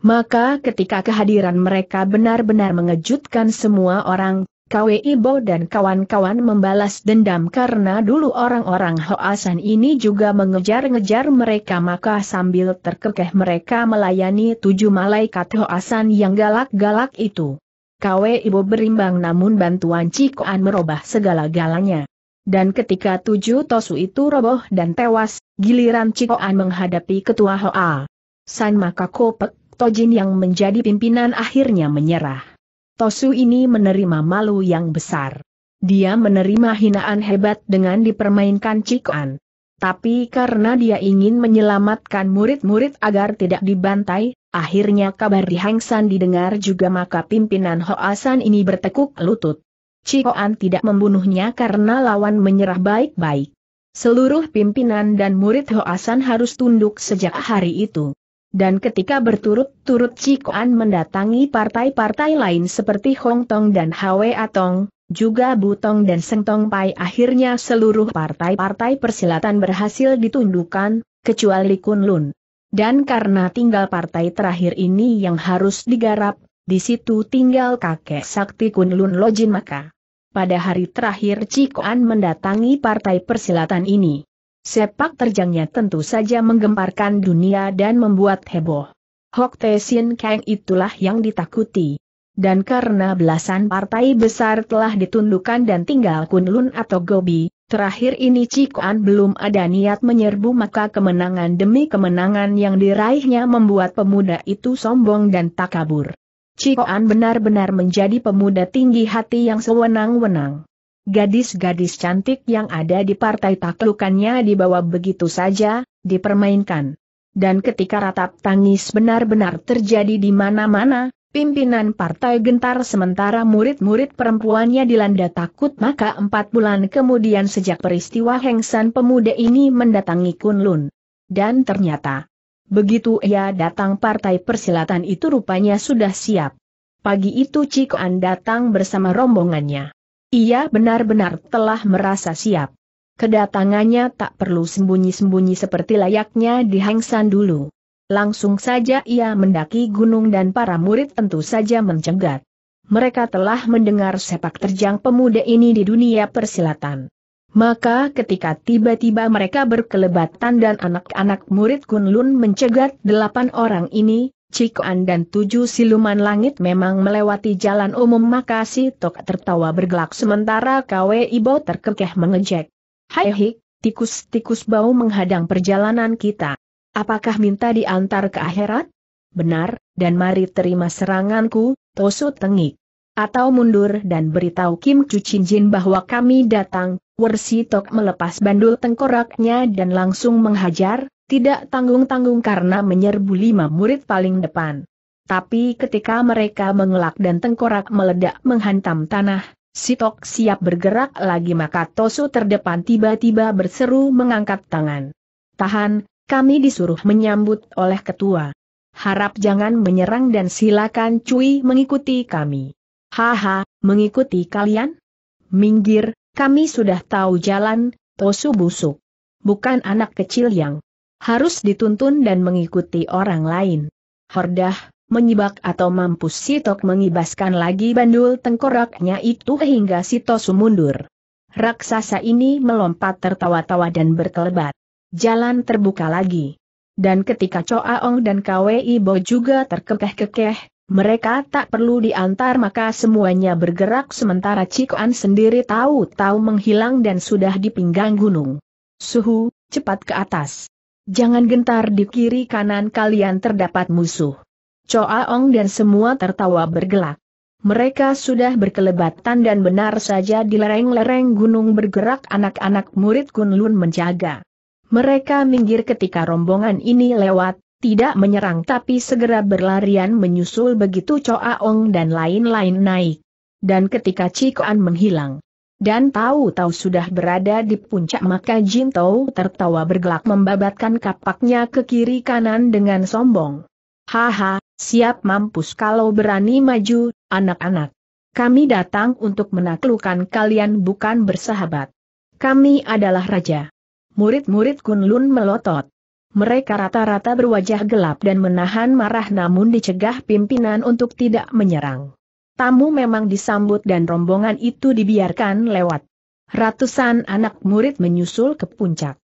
Maka ketika kehadiran mereka benar-benar mengejutkan semua orang, Kwe Ibo dan kawan-kawan membalas dendam karena dulu orang-orang Hoasan ini juga mengejar-ngejar mereka maka sambil terkekeh mereka melayani tujuh malaikat Hoasan yang galak-galak itu. Kwe Ibo berimbang namun bantuan Cikoan merubah segala-galanya. Dan ketika tujuh tosu itu roboh dan tewas, giliran Cikoan menghadapi ketua Hoa. San maka Kopek Tojin yang menjadi pimpinan akhirnya menyerah. Tosu ini menerima malu yang besar. Dia menerima hinaan hebat dengan dipermainkan Cikoan. Tapi karena dia ingin menyelamatkan murid-murid agar tidak dibantai, akhirnya kabar di Hang San didengar juga maka pimpinan Hoa San ini bertekuk lutut. Cikoan tidak membunuhnya karena lawan menyerah baik-baik. Seluruh pimpinan dan murid Hoasan harus tunduk sejak hari itu. Dan ketika berturut-turut Cikoan mendatangi partai-partai lain seperti Hong Tong dan Hwe Atong, juga Butong dan Seng Pai akhirnya seluruh partai-partai persilatan berhasil ditundukkan, kecuali Kun Lun. Dan karena tinggal partai terakhir ini yang harus digarap, di situ tinggal kakek sakti Kunlun Lojin maka pada hari terakhir Cikoan mendatangi partai persilatan ini. Sepak terjangnya tentu saja menggemparkan dunia dan membuat heboh. Hok Tae Kang itulah yang ditakuti. Dan karena belasan partai besar telah ditundukkan dan tinggal Kunlun atau Gobi, terakhir ini Cikoan belum ada niat menyerbu maka kemenangan demi kemenangan yang diraihnya membuat pemuda itu sombong dan takabur. Cikoan benar-benar menjadi pemuda tinggi hati yang sewenang-wenang. Gadis-gadis cantik yang ada di partai taklukannya dibawa begitu saja, dipermainkan. Dan ketika ratap tangis benar-benar terjadi di mana-mana, pimpinan partai gentar sementara murid-murid perempuannya dilanda takut maka empat bulan kemudian sejak peristiwa Hengsan pemuda ini mendatangi Kunlun. Dan ternyata, Begitu ia datang partai persilatan itu rupanya sudah siap. Pagi itu Cikoan datang bersama rombongannya. Ia benar-benar telah merasa siap. Kedatangannya tak perlu sembunyi-sembunyi seperti layaknya di Hengsan dulu. Langsung saja ia mendaki gunung dan para murid tentu saja mencegat. Mereka telah mendengar sepak terjang pemuda ini di dunia persilatan. Maka ketika tiba-tiba mereka berkelebatan dan anak-anak murid Kunlun mencegat delapan orang ini, Cikoan dan tujuh siluman langit memang melewati jalan umum maka si Tok tertawa bergelak sementara Kwe Ibo terkekeh mengejek. Hai hik, tikus-tikus bau menghadang perjalanan kita. Apakah minta diantar ke akhirat? Benar, dan mari terima seranganku, Tosu tengik atau mundur dan beritahu Kim Cucin Jin bahwa kami datang, Wersi Tok melepas bandul tengkoraknya dan langsung menghajar, tidak tanggung-tanggung karena menyerbu lima murid paling depan. Tapi ketika mereka mengelak dan tengkorak meledak menghantam tanah, Sitok siap bergerak lagi maka Tosu terdepan tiba-tiba berseru mengangkat tangan. Tahan, kami disuruh menyambut oleh ketua. Harap jangan menyerang dan silakan cuy mengikuti kami. Haha, mengikuti kalian? Minggir, kami sudah tahu jalan, Tosu busuk. Bukan anak kecil yang harus dituntun dan mengikuti orang lain. Hordah, menyibak atau mampus Sitok mengibaskan lagi bandul tengkoraknya itu hingga si Tosu mundur. Raksasa ini melompat tertawa-tawa dan berkelebat. Jalan terbuka lagi. Dan ketika Choaong dan Kwei Bo juga terkekeh-kekeh, mereka tak perlu diantar maka semuanya bergerak sementara Cikuan sendiri tahu-tahu menghilang dan sudah di pinggang gunung. Suhu, cepat ke atas. Jangan gentar di kiri kanan kalian terdapat musuh. Coaong dan semua tertawa bergelak. Mereka sudah berkelebatan dan benar saja di lereng-lereng gunung bergerak anak-anak murid Kunlun menjaga. Mereka minggir ketika rombongan ini lewat, tidak menyerang tapi segera berlarian menyusul begitu Ong dan lain-lain naik. Dan ketika Cikoan menghilang, dan tahu-tahu sudah berada di puncak maka Jin Tau tertawa bergelak membabatkan kapaknya ke kiri kanan dengan sombong. Haha, siap mampus kalau berani maju, anak-anak. Kami datang untuk menaklukkan kalian bukan bersahabat. Kami adalah raja. Murid-murid Kunlun melotot. Mereka rata-rata berwajah gelap dan menahan marah namun dicegah pimpinan untuk tidak menyerang. Tamu memang disambut dan rombongan itu dibiarkan lewat. Ratusan anak murid menyusul ke puncak.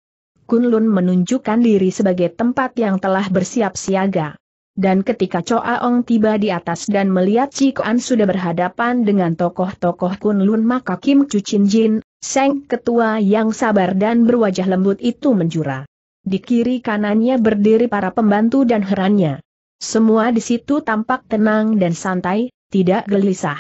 Kunlun menunjukkan diri sebagai tempat yang telah bersiap siaga. Dan ketika Choa Ong tiba di atas dan melihat Cikuan sudah berhadapan dengan tokoh-tokoh Kunlun maka Kim Chu Chin Jin, Seng ketua yang sabar dan berwajah lembut itu menjura. Di kiri kanannya berdiri para pembantu dan herannya. Semua di situ tampak tenang dan santai, tidak gelisah.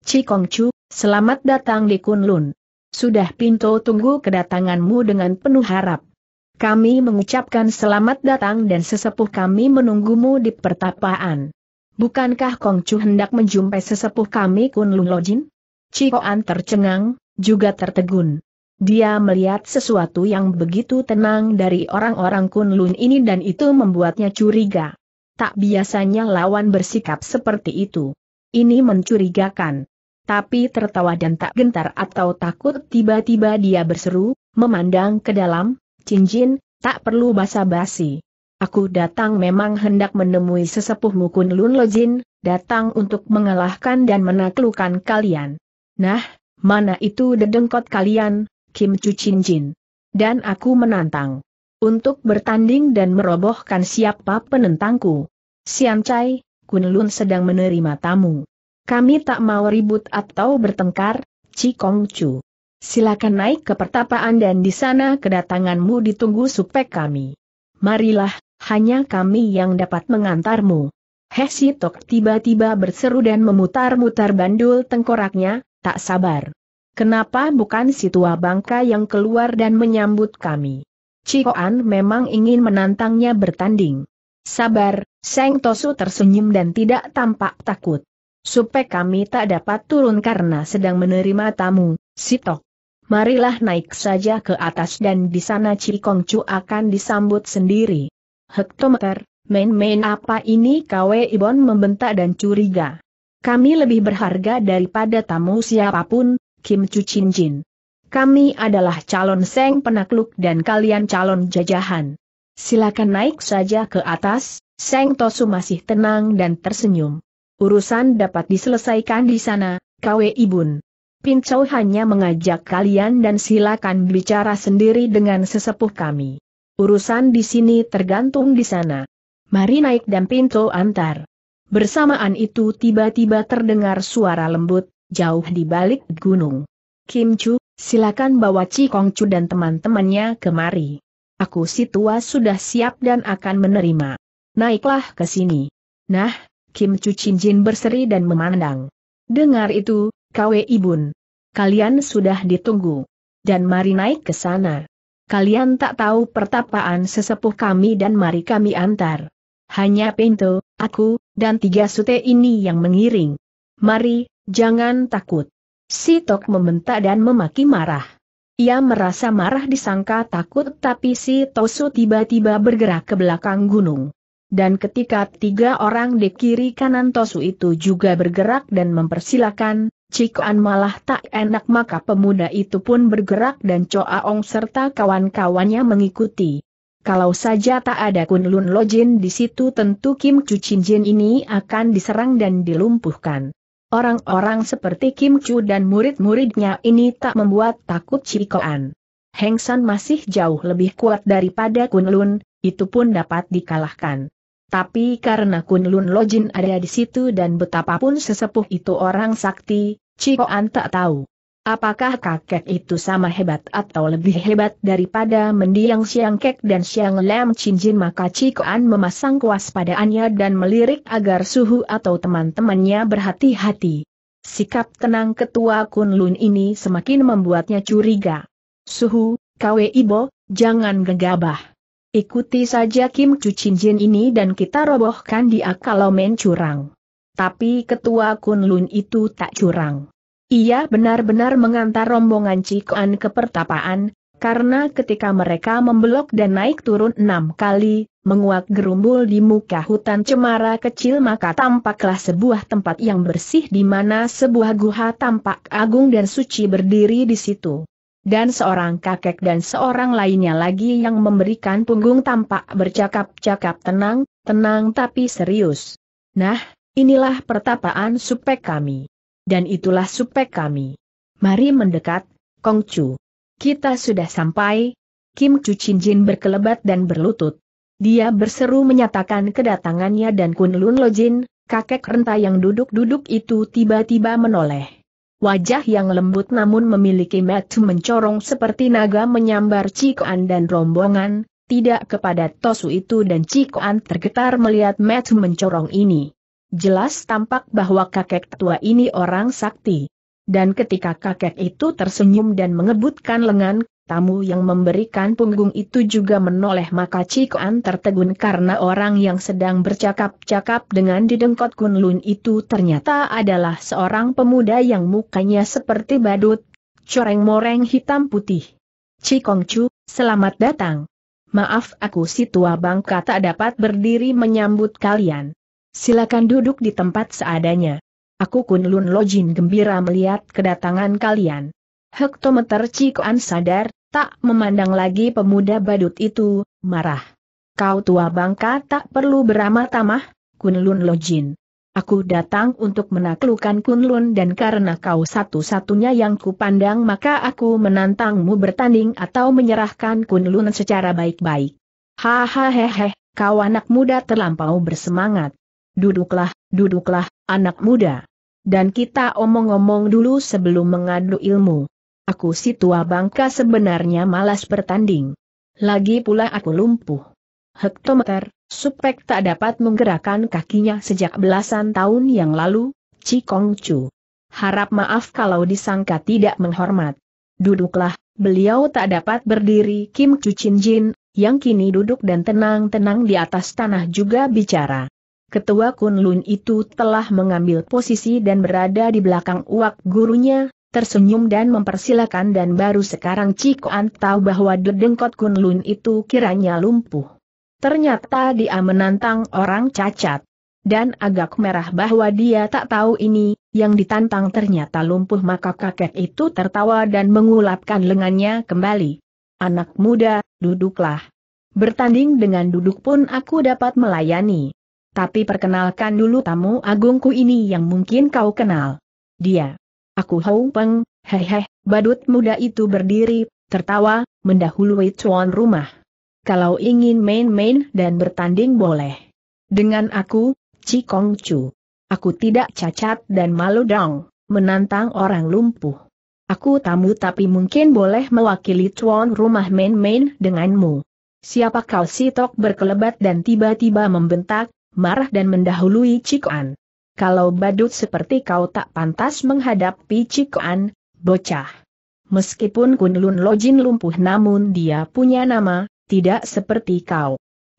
Cikong Chu, selamat datang di Kunlun. Sudah pintu tunggu kedatanganmu dengan penuh harap. Kami mengucapkan selamat datang dan sesepuh kami menunggumu di pertapaan. Bukankah Kongcu hendak menjumpai sesepuh kami Kunlun Lojin? Cikoan tercengang, juga tertegun. Dia melihat sesuatu yang begitu tenang dari orang-orang Kunlun ini dan itu membuatnya curiga. Tak biasanya lawan bersikap seperti itu. Ini mencurigakan. Tapi tertawa dan tak gentar atau takut tiba-tiba dia berseru, memandang ke dalam, cincin, tak perlu basa-basi. Aku datang memang hendak menemui sesepuhmu Kunlun Lojin, datang untuk mengalahkan dan menaklukkan kalian. Nah, mana itu dedengkot kalian, Kim Chu Chin Jin. Dan aku menantang. Untuk bertanding dan merobohkan siapa penentangku. Sian Chai, Kun Lun sedang menerima tamu. Kami tak mau ribut atau bertengkar, Kong Chu. Silakan naik ke pertapaan dan di sana kedatanganmu ditunggu supek kami. Marilah, hanya kami yang dapat mengantarmu. He Si Tok tiba-tiba berseru dan memutar-mutar bandul tengkoraknya, tak sabar. Kenapa bukan si tua bangka yang keluar dan menyambut kami? Cikoan memang ingin menantangnya bertanding. Sabar, Seng Tosu tersenyum dan tidak tampak takut. Supaya kami tak dapat turun karena sedang menerima tamu, Sitok. Marilah naik saja ke atas dan di sana Cikongcu akan disambut sendiri. Hektometer, main-main apa ini Kwe Ibon membentak dan curiga. Kami lebih berharga daripada tamu siapapun, Kim Chu Chin Jin. Kami adalah calon seng penakluk dan kalian calon jajahan. Silakan naik saja ke atas, Seng Tosu masih tenang dan tersenyum. Urusan dapat diselesaikan di sana, Kwe Ibun. Pincau hanya mengajak kalian dan silakan bicara sendiri dengan sesepuh kami. Urusan di sini tergantung di sana. Mari naik dan pintu antar. Bersamaan itu tiba-tiba terdengar suara lembut, jauh di balik gunung. Kim Chu, silakan bawa Chi Kong Chu dan teman-temannya kemari. Aku si tua sudah siap dan akan menerima. Naiklah ke sini. Nah, Kim Chu Chin Jin berseri dan memandang. Dengar itu, Kwe Ibun. Kalian sudah ditunggu. Dan mari naik ke sana. Kalian tak tahu pertapaan sesepuh kami dan mari kami antar. Hanya Pinto, aku, dan tiga sute ini yang mengiring. Mari, Jangan takut. Si Tok membentak dan memaki marah. Ia merasa marah disangka takut tapi si Tosu tiba-tiba bergerak ke belakang gunung. Dan ketika tiga orang di kiri kanan Tosu itu juga bergerak dan mempersilakan, Cikoan malah tak enak maka pemuda itu pun bergerak dan Coaong serta kawan-kawannya mengikuti. Kalau saja tak ada Kunlun Lojin di situ tentu Kim Chu Jin ini akan diserang dan dilumpuhkan. Orang-orang seperti Kim Chu dan murid-muridnya ini tak membuat takut Cikoan. Heng San masih jauh lebih kuat daripada Kunlun, itu pun dapat dikalahkan. Tapi karena Kunlun Lojin ada di situ dan betapapun sesepuh itu orang sakti, Cikoan tak tahu. Apakah kakek itu sama hebat atau lebih hebat daripada mendiang Siang Kek dan Siang lem Cincin maka Cikoan memasang kewaspadaannya dan melirik agar suhu atau teman-temannya berhati-hati. Sikap tenang ketua Kunlun ini semakin membuatnya curiga. Suhu, Kwe Ibo, jangan gegabah. Ikuti saja Kim Chu Cincin ini dan kita robohkan dia kalau main curang. Tapi ketua Kunlun itu tak curang. Ia benar-benar mengantar rombongan Cikoan ke pertapaan, karena ketika mereka membelok dan naik turun enam kali, menguak gerumbul di muka hutan cemara kecil maka tampaklah sebuah tempat yang bersih di mana sebuah guha tampak agung dan suci berdiri di situ. Dan seorang kakek dan seorang lainnya lagi yang memberikan punggung tampak bercakap-cakap tenang, tenang tapi serius. Nah, inilah pertapaan supek kami. Dan itulah supek kami. Mari mendekat, Kong Chu. Kita sudah sampai, Kim Chu Chin Jin berkelebat dan berlutut. Dia berseru menyatakan kedatangannya dan Kun Lun Lo Jin, kakek renta yang duduk-duduk itu tiba-tiba menoleh. Wajah yang lembut namun memiliki matu mencorong seperti naga menyambar Cikoan dan rombongan, tidak kepada Tosu itu dan Cikoan tergetar melihat matu mencorong ini jelas tampak bahwa kakek tua ini orang sakti. Dan ketika kakek itu tersenyum dan mengebutkan lengan, tamu yang memberikan punggung itu juga menoleh maka Cikuan tertegun karena orang yang sedang bercakap-cakap dengan didengkot Kunlun itu ternyata adalah seorang pemuda yang mukanya seperti badut, coreng-moreng hitam putih. Cikongcu, selamat datang. Maaf aku si tua bang kata dapat berdiri menyambut kalian. Silakan duduk di tempat seadanya. Aku Kunlun Lojin gembira melihat kedatangan kalian. Hektometer Cikuan sadar, tak memandang lagi pemuda badut itu, marah. Kau tua bangka tak perlu beramah tamah, Kunlun Lojin. Aku datang untuk menaklukkan Kunlun dan karena kau satu-satunya yang kupandang maka aku menantangmu bertanding atau menyerahkan Kunlun secara baik-baik. Hahaha, kau anak muda terlampau bersemangat. Duduklah, duduklah, anak muda. Dan kita omong-omong dulu sebelum mengadu ilmu. Aku si tua bangka sebenarnya malas bertanding. Lagi pula aku lumpuh. Hektometer, Supek tak dapat menggerakkan kakinya sejak belasan tahun yang lalu, Cikong Chu. Harap maaf kalau disangka tidak menghormat. Duduklah, beliau tak dapat berdiri Kim Chu Chin Jin, yang kini duduk dan tenang-tenang di atas tanah juga bicara. Ketua Kunlun itu telah mengambil posisi dan berada di belakang uak gurunya, tersenyum dan mempersilakan dan baru sekarang Cikoan tahu bahwa dedengkot Kunlun itu kiranya lumpuh. Ternyata dia menantang orang cacat. Dan agak merah bahwa dia tak tahu ini, yang ditantang ternyata lumpuh maka kakek itu tertawa dan mengulapkan lengannya kembali. Anak muda, duduklah. Bertanding dengan duduk pun aku dapat melayani. Tapi perkenalkan dulu tamu agungku ini yang mungkin kau kenal. Dia. Aku Hou Peng, hehe, badut muda itu berdiri, tertawa, mendahului tuan rumah. Kalau ingin main-main dan bertanding boleh. Dengan aku, Cikong Chu. Aku tidak cacat dan malu dong, menantang orang lumpuh. Aku tamu tapi mungkin boleh mewakili tuan rumah main-main denganmu. Siapa kau si Tok berkelebat dan tiba-tiba membentak, marah dan mendahului Cikoan. Kalau badut seperti kau tak pantas menghadapi Cikoan, bocah. Meskipun Kunlun Lojin lumpuh namun dia punya nama, tidak seperti kau.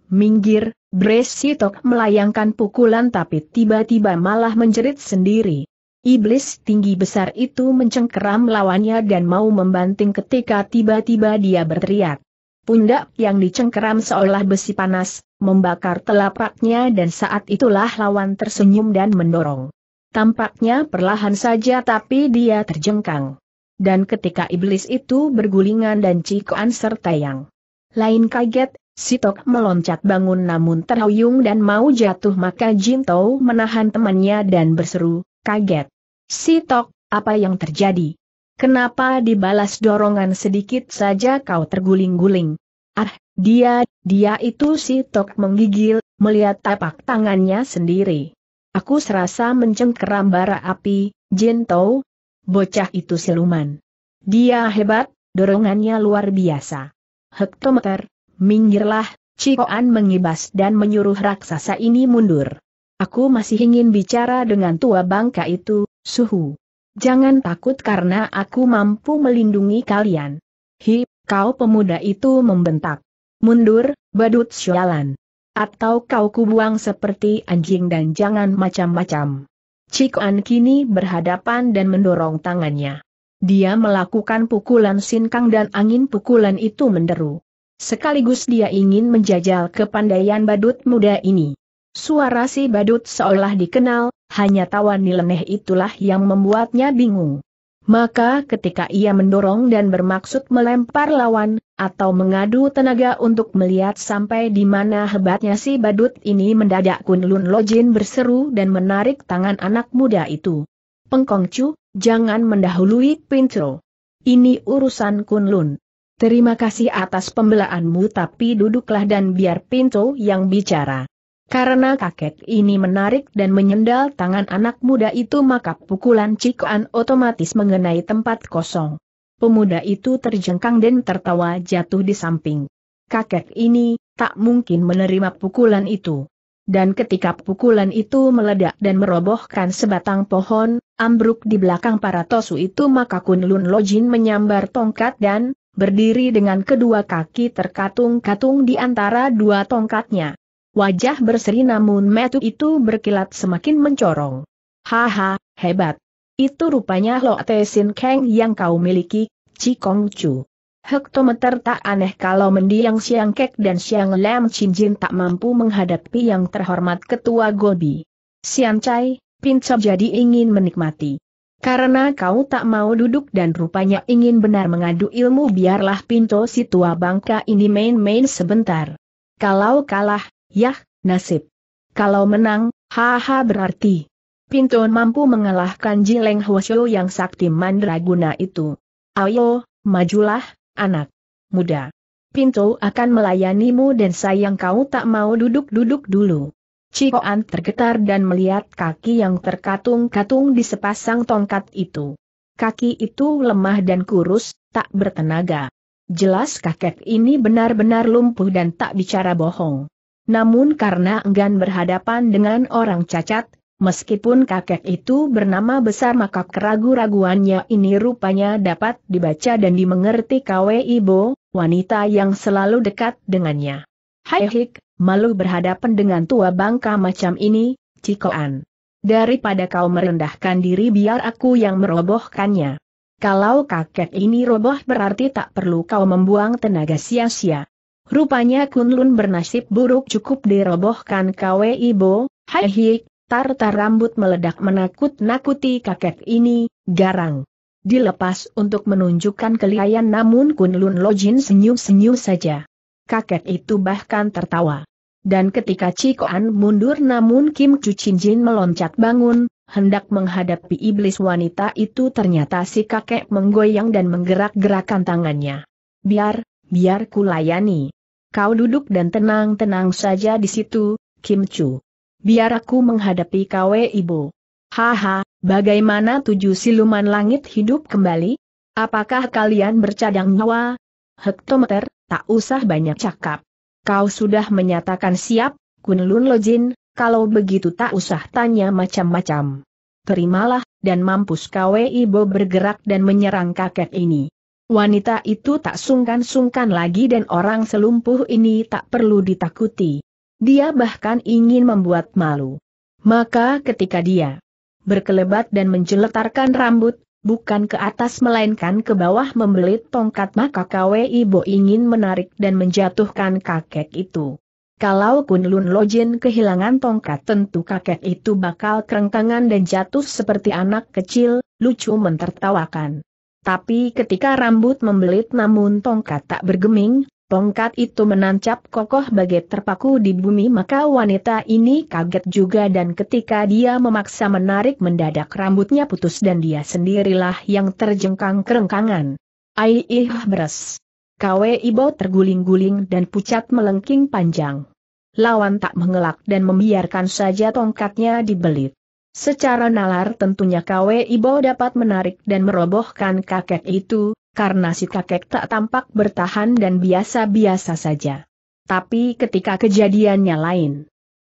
Minggir, Bres Sitok melayangkan pukulan tapi tiba-tiba malah menjerit sendiri. Iblis tinggi besar itu mencengkeram lawannya dan mau membanting ketika tiba-tiba dia berteriak. Pundak yang dicengkeram seolah besi panas, membakar telapaknya dan saat itulah lawan tersenyum dan mendorong. Tampaknya perlahan saja tapi dia terjengkang. Dan ketika iblis itu bergulingan dan cikoan serta yang lain kaget, Sitok meloncat bangun namun terhuyung dan mau jatuh maka Jinto menahan temannya dan berseru, kaget. Sitok, apa yang terjadi? Kenapa dibalas dorongan sedikit saja kau terguling-guling? Ah, dia, dia itu si Tok menggigil, melihat tapak tangannya sendiri. Aku serasa mencengkeram bara api, Jento. Bocah itu siluman. Dia hebat, dorongannya luar biasa. Hektometer, minggirlah, Cikoan mengibas dan menyuruh raksasa ini mundur. Aku masih ingin bicara dengan tua bangka itu, Suhu. Jangan takut karena aku mampu melindungi kalian. Hi, kau pemuda itu membentak. Mundur, badut syalan. Atau kau kubuang seperti anjing dan jangan macam-macam. Cikuan kini berhadapan dan mendorong tangannya. Dia melakukan pukulan sinkang dan angin pukulan itu menderu. Sekaligus dia ingin menjajal kepandaian badut muda ini. Suara si badut seolah dikenal, hanya tawa nileneh itulah yang membuatnya bingung. Maka ketika ia mendorong dan bermaksud melempar lawan, atau mengadu tenaga untuk melihat sampai di mana hebatnya si badut ini mendadak Kunlun Lojin berseru dan menarik tangan anak muda itu. Pengkongcu, jangan mendahului Pintro. Ini urusan Kunlun. Terima kasih atas pembelaanmu tapi duduklah dan biar Pintu yang bicara. Karena kakek ini menarik dan menyendal tangan anak muda itu maka pukulan Cikuan otomatis mengenai tempat kosong. Pemuda itu terjengkang dan tertawa jatuh di samping. Kakek ini tak mungkin menerima pukulan itu. Dan ketika pukulan itu meledak dan merobohkan sebatang pohon, ambruk di belakang para tosu itu maka Kunlun Lojin menyambar tongkat dan, berdiri dengan kedua kaki terkatung-katung di antara dua tongkatnya. Wajah berseri namun metu itu berkilat semakin mencorong. Haha, hebat. Itu rupanya Lo Tesin keng yang kau miliki, Cikong Chu. Hektometer tak aneh kalau mendiang Siang Kek dan Siang Lam Cinjin tak mampu menghadapi yang terhormat ketua Gobi. Sian Chai, pinca jadi ingin menikmati. Karena kau tak mau duduk dan rupanya ingin benar mengadu ilmu biarlah pintu si tua bangka ini main-main sebentar. Kalau kalah, Yah, nasib. Kalau menang, haha berarti. Pinto mampu mengalahkan Jileng Hwasyo yang sakti mandraguna itu. Ayo, majulah, anak muda. Pinto akan melayanimu dan sayang kau tak mau duduk-duduk dulu. Cikoan tergetar dan melihat kaki yang terkatung-katung di sepasang tongkat itu. Kaki itu lemah dan kurus, tak bertenaga. Jelas kakek ini benar-benar lumpuh dan tak bicara bohong. Namun karena enggan berhadapan dengan orang cacat, meskipun kakek itu bernama besar maka keragu-raguannya ini rupanya dapat dibaca dan dimengerti KW Ibo, wanita yang selalu dekat dengannya. Hai Hik, malu berhadapan dengan tua bangka macam ini, Cikoan. Daripada kau merendahkan diri biar aku yang merobohkannya. Kalau kakek ini roboh berarti tak perlu kau membuang tenaga sia-sia. Rupanya Kunlun bernasib buruk cukup dirobohkan Kwi Ibo, hai hik, tartar rambut meledak menakut-nakuti kakek ini, garang. Dilepas untuk menunjukkan kelihayan namun Kunlun Lojin senyum-senyum saja. Kakek itu bahkan tertawa. Dan ketika Cikoan mundur namun Kim Cucinjin meloncat bangun, hendak menghadapi iblis wanita itu ternyata si kakek menggoyang dan menggerak-gerakan tangannya. Biar, biar kulayani. Kau duduk dan tenang-tenang saja di situ, Kim Chu. Biar aku menghadapi kau, Ibu. Haha, bagaimana tujuh siluman langit hidup kembali? Apakah kalian bercadang nyawa? Hektometer, tak usah banyak cakap. Kau sudah menyatakan siap, Kunlun Lojin, kalau begitu tak usah tanya macam-macam. Terimalah, dan mampus kau, Ibo bergerak dan menyerang kakek ini. Wanita itu tak sungkan-sungkan lagi dan orang selumpuh ini tak perlu ditakuti. Dia bahkan ingin membuat malu. Maka ketika dia berkelebat dan menjeletarkan rambut, bukan ke atas melainkan ke bawah membelit tongkat maka kwi bo ingin menarik dan menjatuhkan kakek itu. Kalau Kunlun Lojin kehilangan tongkat tentu kakek itu bakal kerengkangan dan jatuh seperti anak kecil, lucu mentertawakan. Tapi ketika rambut membelit namun tongkat tak bergeming, tongkat itu menancap kokoh bagai terpaku di bumi maka wanita ini kaget juga dan ketika dia memaksa menarik mendadak rambutnya putus dan dia sendirilah yang terjengkang kerengkangan. Aiyah beres. Kwe Ibo terguling-guling dan pucat melengking panjang. Lawan tak mengelak dan membiarkan saja tongkatnya dibelit. Secara nalar tentunya KW Ibo dapat menarik dan merobohkan kakek itu, karena si kakek tak tampak bertahan dan biasa-biasa saja. Tapi ketika kejadiannya lain.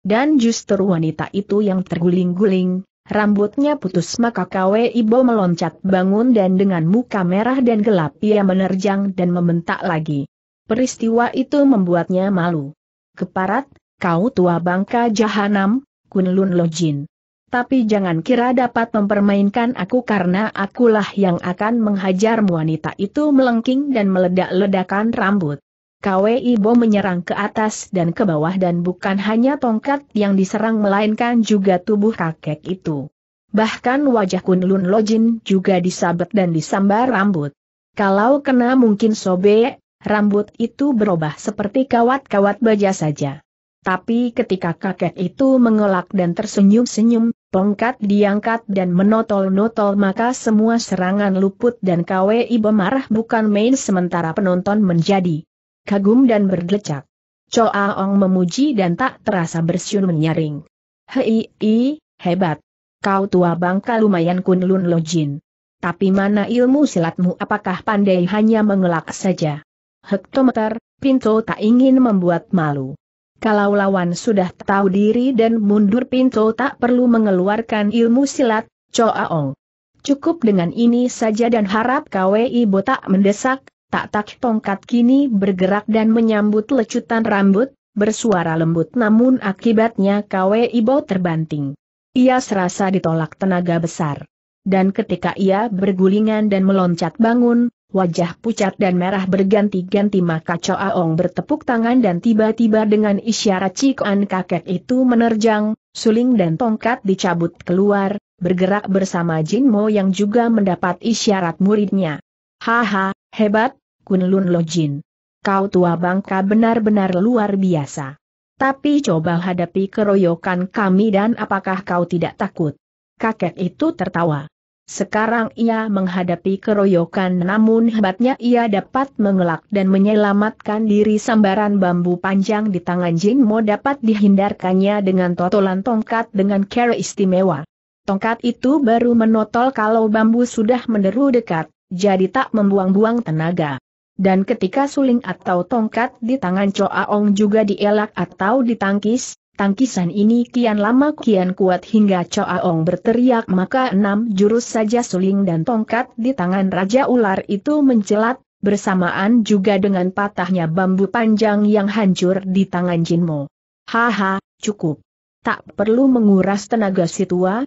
Dan justru wanita itu yang terguling-guling, rambutnya putus maka KW Ibo meloncat bangun dan dengan muka merah dan gelap ia menerjang dan membentak lagi. Peristiwa itu membuatnya malu. Keparat, kau tua bangka jahanam, Kunlun Lojin tapi jangan kira dapat mempermainkan aku karena akulah yang akan menghajar wanita itu melengking dan meledak-ledakan rambut. KWI Bo menyerang ke atas dan ke bawah dan bukan hanya tongkat yang diserang melainkan juga tubuh kakek itu. Bahkan wajah Kunlun Lojin juga disabet dan disambar rambut. Kalau kena mungkin sobe, rambut itu berubah seperti kawat-kawat baja saja. Tapi ketika kakek itu mengelak dan tersenyum-senyum, Tongkat diangkat dan menotol-notol maka semua serangan luput dan KWI marah bukan main sementara penonton menjadi kagum dan berdecak. Choa Ong memuji dan tak terasa bersiun menyaring. Hei, i, hebat. Kau tua bangka lumayan kunlun lojin. Tapi mana ilmu silatmu apakah pandai hanya mengelak saja? Hektometer, Pinto tak ingin membuat malu. Kalau lawan sudah tahu diri dan mundur pintu tak perlu mengeluarkan ilmu silat, Coaong. Cukup dengan ini saja dan harap KWI botak mendesak, tak tak tongkat kini bergerak dan menyambut lecutan rambut, bersuara lembut namun akibatnya KWI Bo terbanting. Ia serasa ditolak tenaga besar. Dan ketika ia bergulingan dan meloncat bangun, wajah pucat dan merah berganti-ganti maka Choaong bertepuk tangan dan tiba-tiba dengan isyarat Cikuan kakek itu menerjang, suling dan tongkat dicabut keluar, bergerak bersama Jin Mo yang juga mendapat isyarat muridnya. Haha, hebat, Kunlun Lo Jin. Kau tua bangka benar-benar luar biasa. Tapi coba hadapi keroyokan kami dan apakah kau tidak takut? Kakek itu tertawa. Sekarang ia menghadapi keroyokan namun hebatnya ia dapat mengelak dan menyelamatkan diri sambaran bambu panjang di tangan Jin Mo dapat dihindarkannya dengan totolan tongkat dengan cara istimewa. Tongkat itu baru menotol kalau bambu sudah menderu dekat, jadi tak membuang-buang tenaga. Dan ketika suling atau tongkat di tangan Choa Ong juga dielak atau ditangkis, Tangkisan ini kian lama kian kuat hingga Ong berteriak maka enam jurus saja suling dan tongkat di tangan Raja Ular itu mencelat, bersamaan juga dengan patahnya bambu panjang yang hancur di tangan Jinmo. Haha, cukup. Tak perlu menguras tenaga si tua,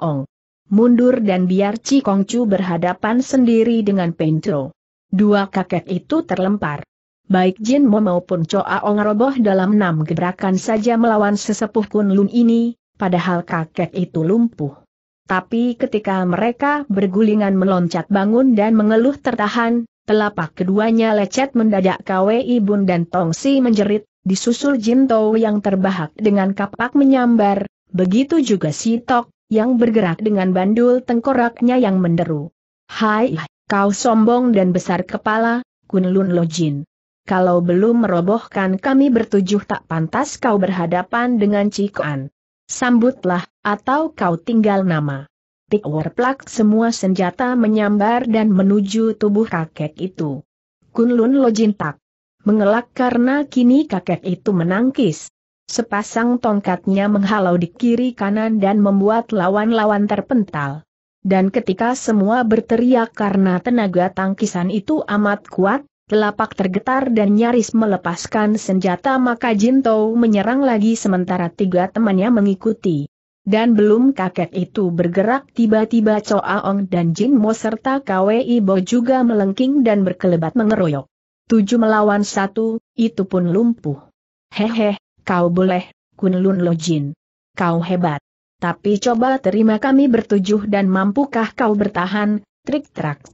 Ong. Mundur dan biar Cikongcu berhadapan sendiri dengan Pentro. Dua kakek itu terlempar. Baik Jin Mo maupun Choa Ong roboh dalam enam gebrakan saja melawan sesepuh Kun Lun ini, padahal kakek itu lumpuh. Tapi ketika mereka bergulingan meloncat bangun dan mengeluh tertahan, telapak keduanya lecet mendadak KWI Bun dan Tong Si menjerit, disusul Jin Tou yang terbahak dengan kapak menyambar, begitu juga si Tok, yang bergerak dengan bandul tengkoraknya yang menderu. Hai, kau sombong dan besar kepala, Kun Lun Lo Jin kalau belum merobohkan kami bertujuh tak pantas kau berhadapan dengan Cikuan. Sambutlah, atau kau tinggal nama. Tikwar plak semua senjata menyambar dan menuju tubuh kakek itu. Kunlun Lojintak Mengelak karena kini kakek itu menangkis. Sepasang tongkatnya menghalau di kiri kanan dan membuat lawan-lawan terpental. Dan ketika semua berteriak karena tenaga tangkisan itu amat kuat, Telapak tergetar dan nyaris melepaskan senjata maka Jinto menyerang lagi sementara tiga temannya mengikuti. Dan belum kakek itu bergerak tiba-tiba Choaong dan Jin Mo serta Kwei Bo juga melengking dan berkelebat mengeroyok. Tujuh melawan satu, itu pun lumpuh. Hehe, kau boleh, Kun Lun Lo Jin. Kau hebat. Tapi coba terima kami bertujuh dan mampukah kau bertahan, trik-trak.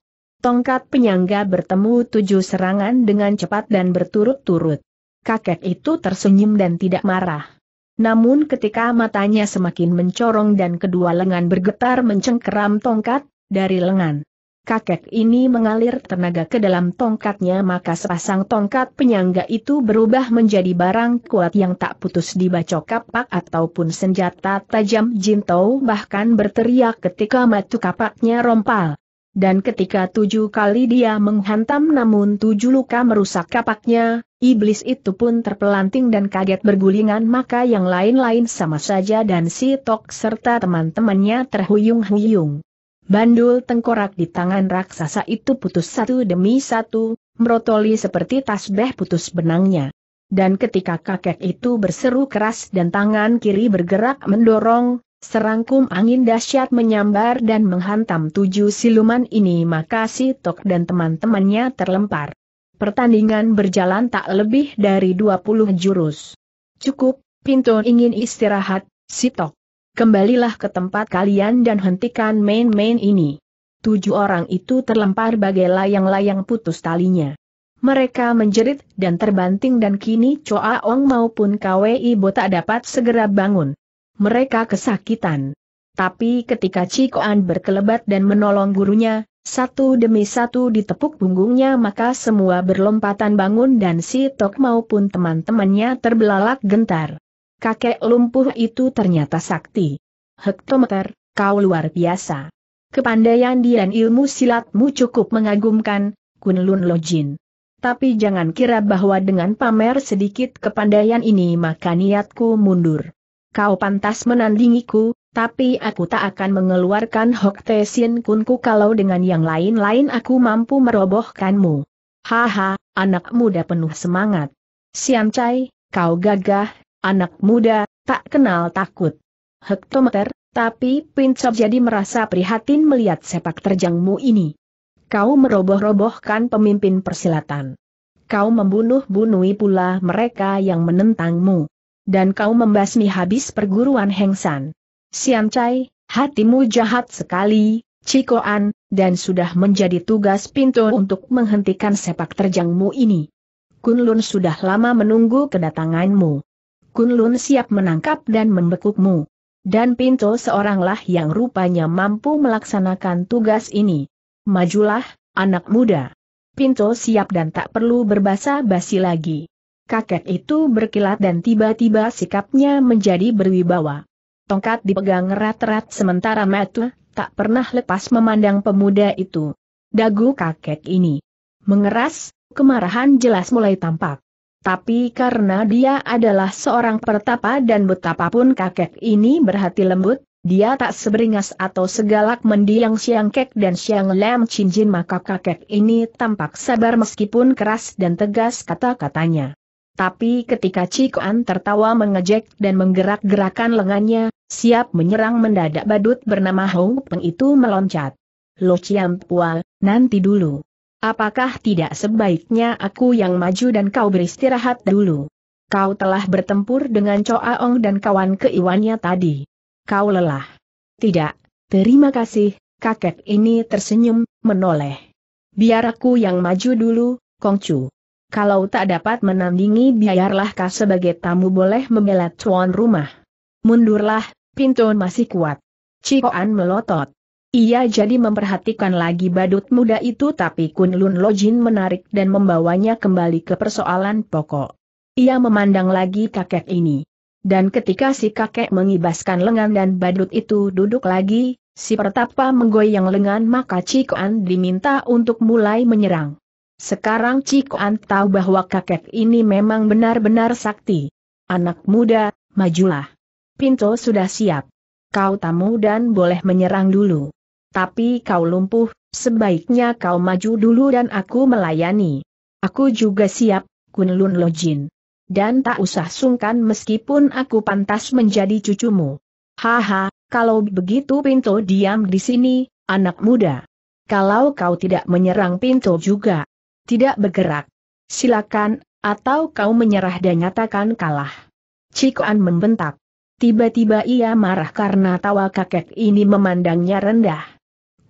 Tongkat penyangga bertemu tujuh serangan dengan cepat dan berturut-turut. Kakek itu tersenyum dan tidak marah. Namun ketika matanya semakin mencorong dan kedua lengan bergetar mencengkeram tongkat, dari lengan. Kakek ini mengalir tenaga ke dalam tongkatnya maka sepasang tongkat penyangga itu berubah menjadi barang kuat yang tak putus dibacok kapak ataupun senjata tajam jintou bahkan berteriak ketika matu kapaknya rompal dan ketika tujuh kali dia menghantam namun tujuh luka merusak kapaknya, iblis itu pun terpelanting dan kaget bergulingan maka yang lain-lain sama saja dan si Tok serta teman-temannya terhuyung-huyung. Bandul tengkorak di tangan raksasa itu putus satu demi satu, merotoli seperti tasbeh putus benangnya. Dan ketika kakek itu berseru keras dan tangan kiri bergerak mendorong, Serangkum angin dahsyat menyambar dan menghantam tujuh siluman ini maka si Tok dan teman-temannya terlempar. Pertandingan berjalan tak lebih dari 20 jurus. Cukup, Pintu ingin istirahat, si Tok. Kembalilah ke tempat kalian dan hentikan main-main ini. Tujuh orang itu terlempar bagai layang-layang putus talinya. Mereka menjerit dan terbanting dan kini Choa Ong maupun Kwei Bo tak dapat segera bangun mereka kesakitan. Tapi ketika Cikoan berkelebat dan menolong gurunya, satu demi satu ditepuk punggungnya maka semua berlompatan bangun dan si Tok maupun teman-temannya terbelalak gentar. Kakek lumpuh itu ternyata sakti. Hektometer, kau luar biasa. Kepandaian dia dan ilmu silatmu cukup mengagumkan, Kunlun Lojin. Tapi jangan kira bahwa dengan pamer sedikit kepandaian ini maka niatku mundur kau pantas menandingiku, tapi aku tak akan mengeluarkan Hok Tesin Kunku kalau dengan yang lain-lain aku mampu merobohkanmu. Haha, anak muda penuh semangat. Sian kau gagah, anak muda, tak kenal takut. Hektometer, tapi Pincop jadi merasa prihatin melihat sepak terjangmu ini. Kau meroboh-robohkan pemimpin persilatan. Kau membunuh bunuhi pula mereka yang menentangmu. Dan kau membasmi habis perguruan Hengsan. San. Sian Chai, hatimu jahat sekali, Cikoan, dan sudah menjadi tugas Pinto untuk menghentikan sepak terjangmu ini. Kunlun sudah lama menunggu kedatanganmu. Kunlun siap menangkap dan membekukmu. Dan Pinto seoranglah yang rupanya mampu melaksanakan tugas ini. Majulah, anak muda. Pinto siap dan tak perlu berbasa basi lagi kakek itu berkilat dan tiba-tiba sikapnya menjadi berwibawa. Tongkat dipegang erat-erat sementara Metu tak pernah lepas memandang pemuda itu. Dagu kakek ini mengeras, kemarahan jelas mulai tampak. Tapi karena dia adalah seorang pertapa dan betapapun kakek ini berhati lembut, dia tak seberingas atau segalak mendiang Siang Kek dan Siang lem cincin maka kakek ini tampak sabar meskipun keras dan tegas kata-katanya. Tapi ketika Cikoan tertawa mengejek dan menggerak-gerakan lengannya, siap menyerang mendadak badut bernama Hou Peng itu meloncat. Lo Chiam Pua, nanti dulu. Apakah tidak sebaiknya aku yang maju dan kau beristirahat dulu? Kau telah bertempur dengan Choa Ong dan kawan keiwannya tadi. Kau lelah. Tidak, terima kasih, kakek ini tersenyum, menoleh. Biar aku yang maju dulu, Kongcu kalau tak dapat menandingi biarlah kau sebagai tamu boleh membela tuan rumah. Mundurlah, pintu masih kuat. Cikoan melotot. Ia jadi memperhatikan lagi badut muda itu tapi Kun Kunlun Lojin menarik dan membawanya kembali ke persoalan pokok. Ia memandang lagi kakek ini. Dan ketika si kakek mengibaskan lengan dan badut itu duduk lagi, si pertapa menggoyang lengan maka Cikoan diminta untuk mulai menyerang. Sekarang ciko An tahu bahwa kakek ini memang benar-benar sakti. Anak muda, majulah. Pinto sudah siap. Kau tamu dan boleh menyerang dulu. Tapi kau lumpuh, sebaiknya kau maju dulu dan aku melayani. Aku juga siap, Kunlun Lojin. Dan tak usah sungkan meskipun aku pantas menjadi cucumu. Haha, kalau begitu Pinto diam di sini, anak muda. Kalau kau tidak menyerang Pinto juga, tidak bergerak. Silakan, atau kau menyerah dan nyatakan kalah. Cikoan membentak. Tiba-tiba ia marah karena tawa kakek ini memandangnya rendah.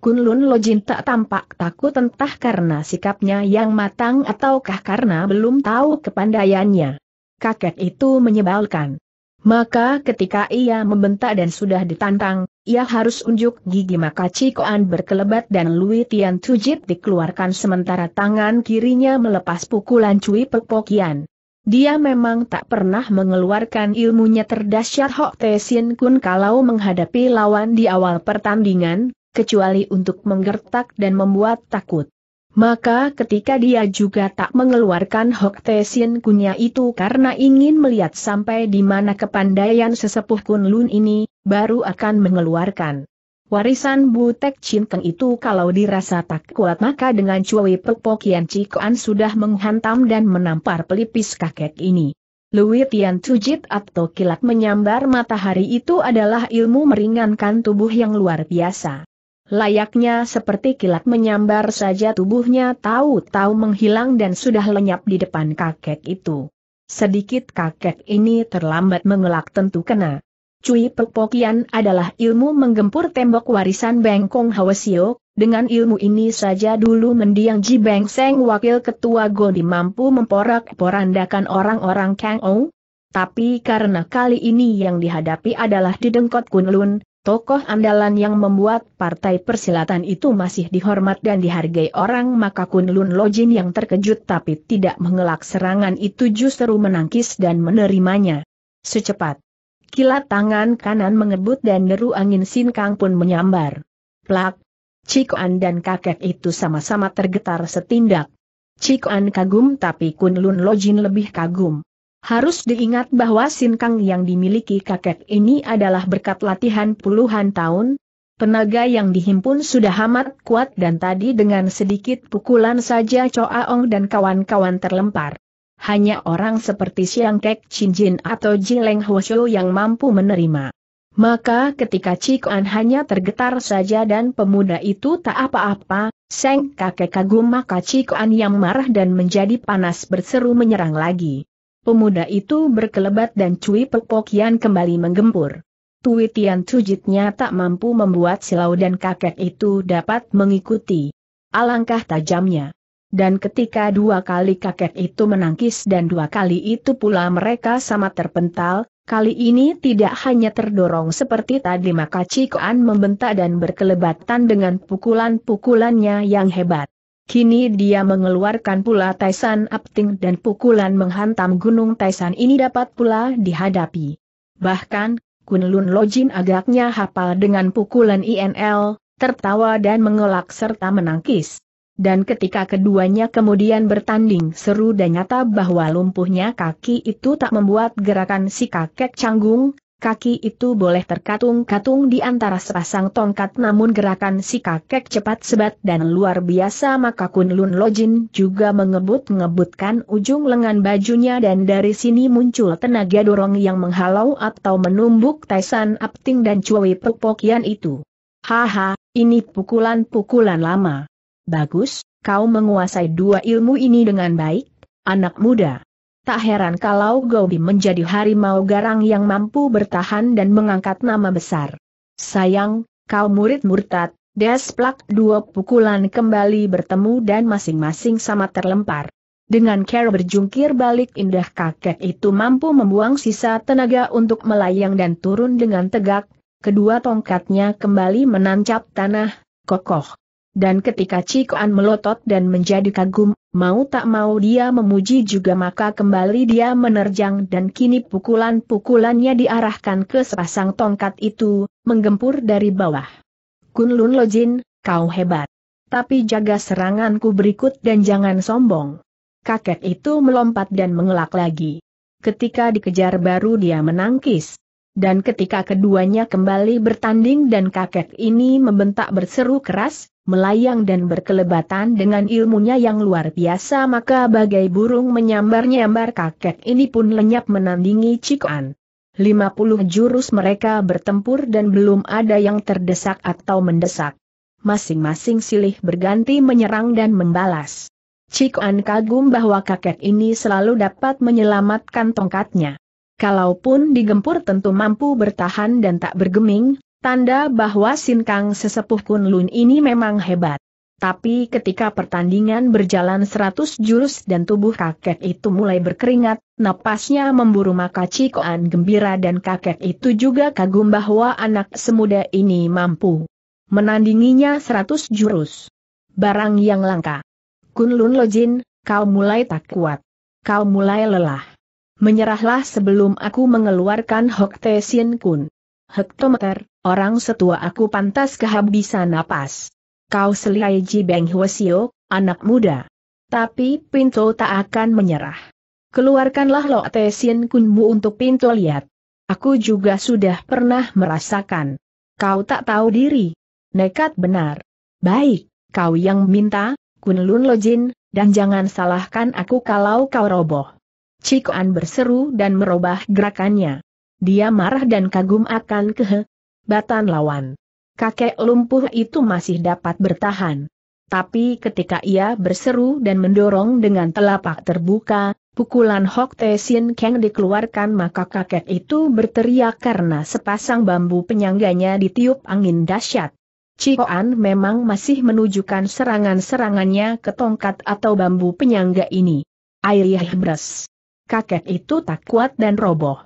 Kunlun Lojin tak tampak takut entah karena sikapnya yang matang ataukah karena belum tahu kepandaiannya. Kakek itu menyebalkan. Maka ketika ia membentak dan sudah ditantang, ia harus unjuk gigi maka Cikoan berkelebat dan Lui Tian Tujit dikeluarkan sementara tangan kirinya melepas pukulan Cui Pekpokian. Dia memang tak pernah mengeluarkan ilmunya terdahsyat Hok Te Kun kalau menghadapi lawan di awal pertandingan, kecuali untuk menggertak dan membuat takut. Maka ketika dia juga tak mengeluarkan Hok Te kunya itu karena ingin melihat sampai di mana kepandaian sesepuh Kun Lun ini, baru akan mengeluarkan. Warisan Butek Cinteng itu kalau dirasa tak kuat maka dengan pepok Yan cikuan sudah menghantam dan menampar pelipis kakek ini. Lui Tian Tujit atau kilat menyambar matahari itu adalah ilmu meringankan tubuh yang luar biasa. Layaknya seperti kilat menyambar saja tubuhnya tahu-tahu menghilang dan sudah lenyap di depan kakek itu. Sedikit kakek ini terlambat mengelak tentu kena. Cui Pekpokian adalah ilmu menggempur tembok warisan Bengkong Hawasio, dengan ilmu ini saja dulu mendiang Ji Beng Seng wakil ketua Godi mampu memporak-porandakan orang-orang Kang Ou. Tapi karena kali ini yang dihadapi adalah didengkot Kunlun, tokoh andalan yang membuat partai persilatan itu masih dihormat dan dihargai orang maka Kunlun Lojin yang terkejut tapi tidak mengelak serangan itu justru menangkis dan menerimanya. Secepat. Kilat tangan kanan mengebut dan deru angin sinkang pun menyambar. Plak. Cikuan dan kakek itu sama-sama tergetar setindak. Cikuan kagum tapi Kunlun Lojin lebih kagum. Harus diingat bahwa sinkang yang dimiliki kakek ini adalah berkat latihan puluhan tahun, Penaga yang dihimpun sudah amat kuat dan tadi dengan sedikit pukulan saja Choa Ong dan kawan-kawan terlempar. Hanya orang seperti Siang Kek Chin Jin atau Jileng Hwasyo yang mampu menerima. Maka ketika Cik An hanya tergetar saja dan pemuda itu tak apa-apa, Seng kakek kagum maka Cik An yang marah dan menjadi panas berseru menyerang lagi. Pemuda itu berkelebat dan Cui Pepokian kembali menggempur. Tui Tian Cujitnya tak mampu membuat silau dan kakek itu dapat mengikuti. Alangkah tajamnya. Dan ketika dua kali kakek itu menangkis dan dua kali itu pula mereka sama terpental, kali ini tidak hanya terdorong seperti tadi maka Cikoan membentak dan berkelebatan dengan pukulan-pukulannya yang hebat. Kini dia mengeluarkan pula Taisan Apting dan pukulan menghantam gunung Taisan ini dapat pula dihadapi. Bahkan, Kunlun Lojin agaknya hafal dengan pukulan INL, tertawa dan mengelak serta menangkis. Dan ketika keduanya kemudian bertanding seru dan nyata bahwa lumpuhnya kaki itu tak membuat gerakan si kakek canggung, Kaki itu boleh terkatung-katung di antara sepasang tongkat namun gerakan si kakek cepat sebat dan luar biasa maka Kunlun Lojin juga mengebut-ngebutkan ujung lengan bajunya dan dari sini muncul tenaga dorong yang menghalau atau menumbuk Taisan Apting dan Cui Pupokian itu. Haha, ini pukulan-pukulan lama. Bagus, kau menguasai dua ilmu ini dengan baik, anak muda. Tak heran kalau Gobi menjadi harimau garang yang mampu bertahan dan mengangkat nama besar. Sayang, kau murid murtad, desplak dua pukulan kembali bertemu dan masing-masing sama terlempar. Dengan cara berjungkir balik indah kakek itu mampu membuang sisa tenaga untuk melayang dan turun dengan tegak, kedua tongkatnya kembali menancap tanah, kokoh. Dan ketika Cikoan melotot dan menjadi kagum, mau tak mau dia memuji juga maka kembali dia menerjang dan kini pukulan-pukulannya diarahkan ke sepasang tongkat itu, menggempur dari bawah. Kunlun Lojin, kau hebat. Tapi jaga seranganku berikut dan jangan sombong. Kakek itu melompat dan mengelak lagi. Ketika dikejar baru dia menangkis. Dan ketika keduanya kembali bertanding dan kakek ini membentak berseru keras, melayang dan berkelebatan dengan ilmunya yang luar biasa maka bagai burung menyambar-nyambar kakek ini pun lenyap menandingi Cikuan. 50 jurus mereka bertempur dan belum ada yang terdesak atau mendesak. Masing-masing silih berganti menyerang dan membalas. Cikuan kagum bahwa kakek ini selalu dapat menyelamatkan tongkatnya kalaupun digempur tentu mampu bertahan dan tak bergeming, tanda bahwa sin Kang sesepuh Kun Lun ini memang hebat. Tapi ketika pertandingan berjalan seratus jurus dan tubuh kakek itu mulai berkeringat, napasnya memburu maka Cikoan gembira dan kakek itu juga kagum bahwa anak semuda ini mampu menandinginya seratus jurus. Barang yang langka. Kun Kunlun Lojin, kau mulai tak kuat. Kau mulai lelah. Menyerahlah sebelum aku mengeluarkan Hok Te Sien Kun. Hektometer, orang setua aku pantas kehabisan napas. Kau selai Ji Beng Hwasio, anak muda. Tapi Pinto tak akan menyerah. Keluarkanlah Lok Te Sien Kunmu untuk Pinto lihat. Aku juga sudah pernah merasakan. Kau tak tahu diri. Nekat benar. Baik, kau yang minta, Kunlun Lojin, dan jangan salahkan aku kalau kau roboh. Cikoan berseru dan merubah gerakannya. Dia marah dan kagum akan kehebatan lawan. Kakek lumpuh itu masih dapat bertahan. Tapi ketika ia berseru dan mendorong dengan telapak terbuka, pukulan Hok Te Sin Kang dikeluarkan maka kakek itu berteriak karena sepasang bambu penyangganya ditiup angin dahsyat. Cikoan memang masih menunjukkan serangan-serangannya ke tongkat atau bambu penyangga ini. Airiah Bres kakek itu tak kuat dan roboh.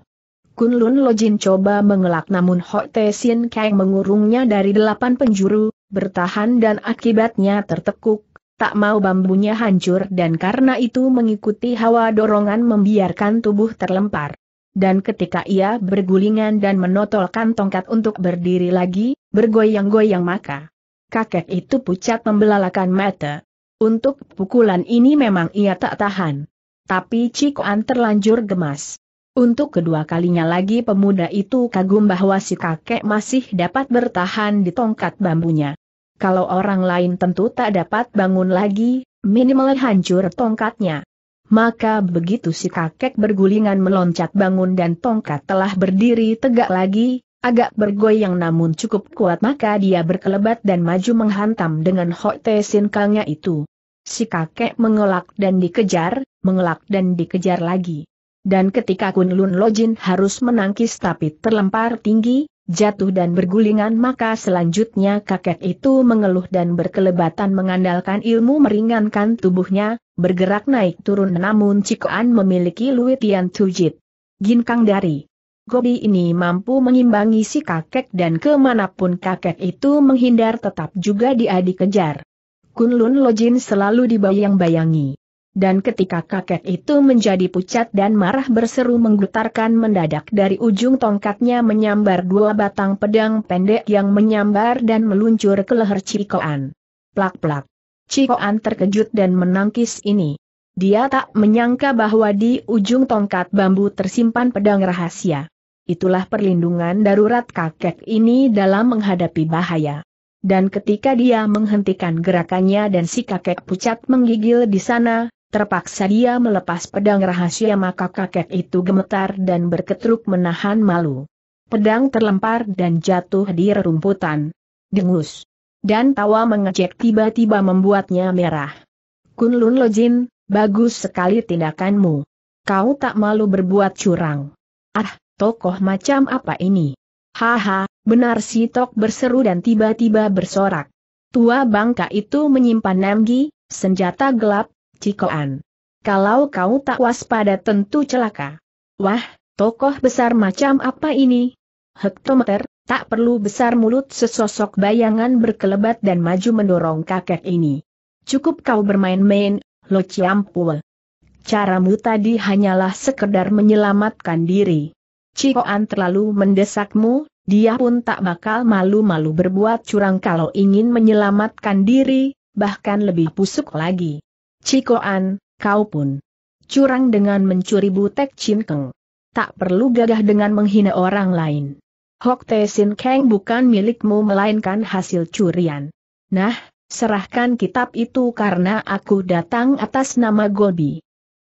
Kunlun Lojin coba mengelak namun Ho Te Sin Kang mengurungnya dari delapan penjuru, bertahan dan akibatnya tertekuk, tak mau bambunya hancur dan karena itu mengikuti hawa dorongan membiarkan tubuh terlempar. Dan ketika ia bergulingan dan menotolkan tongkat untuk berdiri lagi, bergoyang-goyang maka. Kakek itu pucat membelalakan mata. Untuk pukulan ini memang ia tak tahan tapi Cikuan terlanjur gemas. Untuk kedua kalinya lagi pemuda itu kagum bahwa si kakek masih dapat bertahan di tongkat bambunya. Kalau orang lain tentu tak dapat bangun lagi, minimal hancur tongkatnya. Maka begitu si kakek bergulingan meloncat bangun dan tongkat telah berdiri tegak lagi, agak bergoyang namun cukup kuat maka dia berkelebat dan maju menghantam dengan Hok Te Kangnya itu. Si kakek mengelak dan dikejar, mengelak dan dikejar lagi. Dan ketika Kunlun Lojin harus menangkis tapi terlempar tinggi, jatuh dan bergulingan maka selanjutnya kakek itu mengeluh dan berkelebatan mengandalkan ilmu meringankan tubuhnya, bergerak naik turun namun Cikoan memiliki Luitian Tujit, Tujit. Ginkang dari Gobi ini mampu mengimbangi si kakek dan kemanapun kakek itu menghindar tetap juga dia dikejar. Kunlun Lojin selalu dibayang-bayangi. Dan ketika kakek itu menjadi pucat dan marah berseru menggetarkan mendadak dari ujung tongkatnya menyambar dua batang pedang pendek yang menyambar dan meluncur ke leher Cikoan. Plak-plak. Cikoan terkejut dan menangkis ini. Dia tak menyangka bahwa di ujung tongkat bambu tersimpan pedang rahasia. Itulah perlindungan darurat kakek ini dalam menghadapi bahaya dan ketika dia menghentikan gerakannya dan si kakek pucat menggigil di sana, terpaksa dia melepas pedang rahasia maka kakek itu gemetar dan berketruk menahan malu. Pedang terlempar dan jatuh di rerumputan. Dengus. Dan tawa mengejek tiba-tiba membuatnya merah. Kunlun Lojin, bagus sekali tindakanmu. Kau tak malu berbuat curang. Ah, tokoh macam apa ini? Haha, benar si Tok berseru dan tiba-tiba bersorak. Tua bangka itu menyimpan Namgi, senjata gelap, cikoan. Kalau kau tak waspada tentu celaka. Wah, tokoh besar macam apa ini? Hektometer, tak perlu besar mulut sesosok bayangan berkelebat dan maju mendorong kakek ini. Cukup kau bermain-main, lo ciampul. Caramu tadi hanyalah sekedar menyelamatkan diri. Cikoan terlalu mendesakmu, dia pun tak bakal malu-malu berbuat curang kalau ingin menyelamatkan diri, bahkan lebih pusuk lagi. Cikoan, kau pun curang dengan mencuri butek cinkeng. Tak perlu gagah dengan menghina orang lain. Hok Te Sin Kang bukan milikmu melainkan hasil curian. Nah, serahkan kitab itu karena aku datang atas nama Gobi.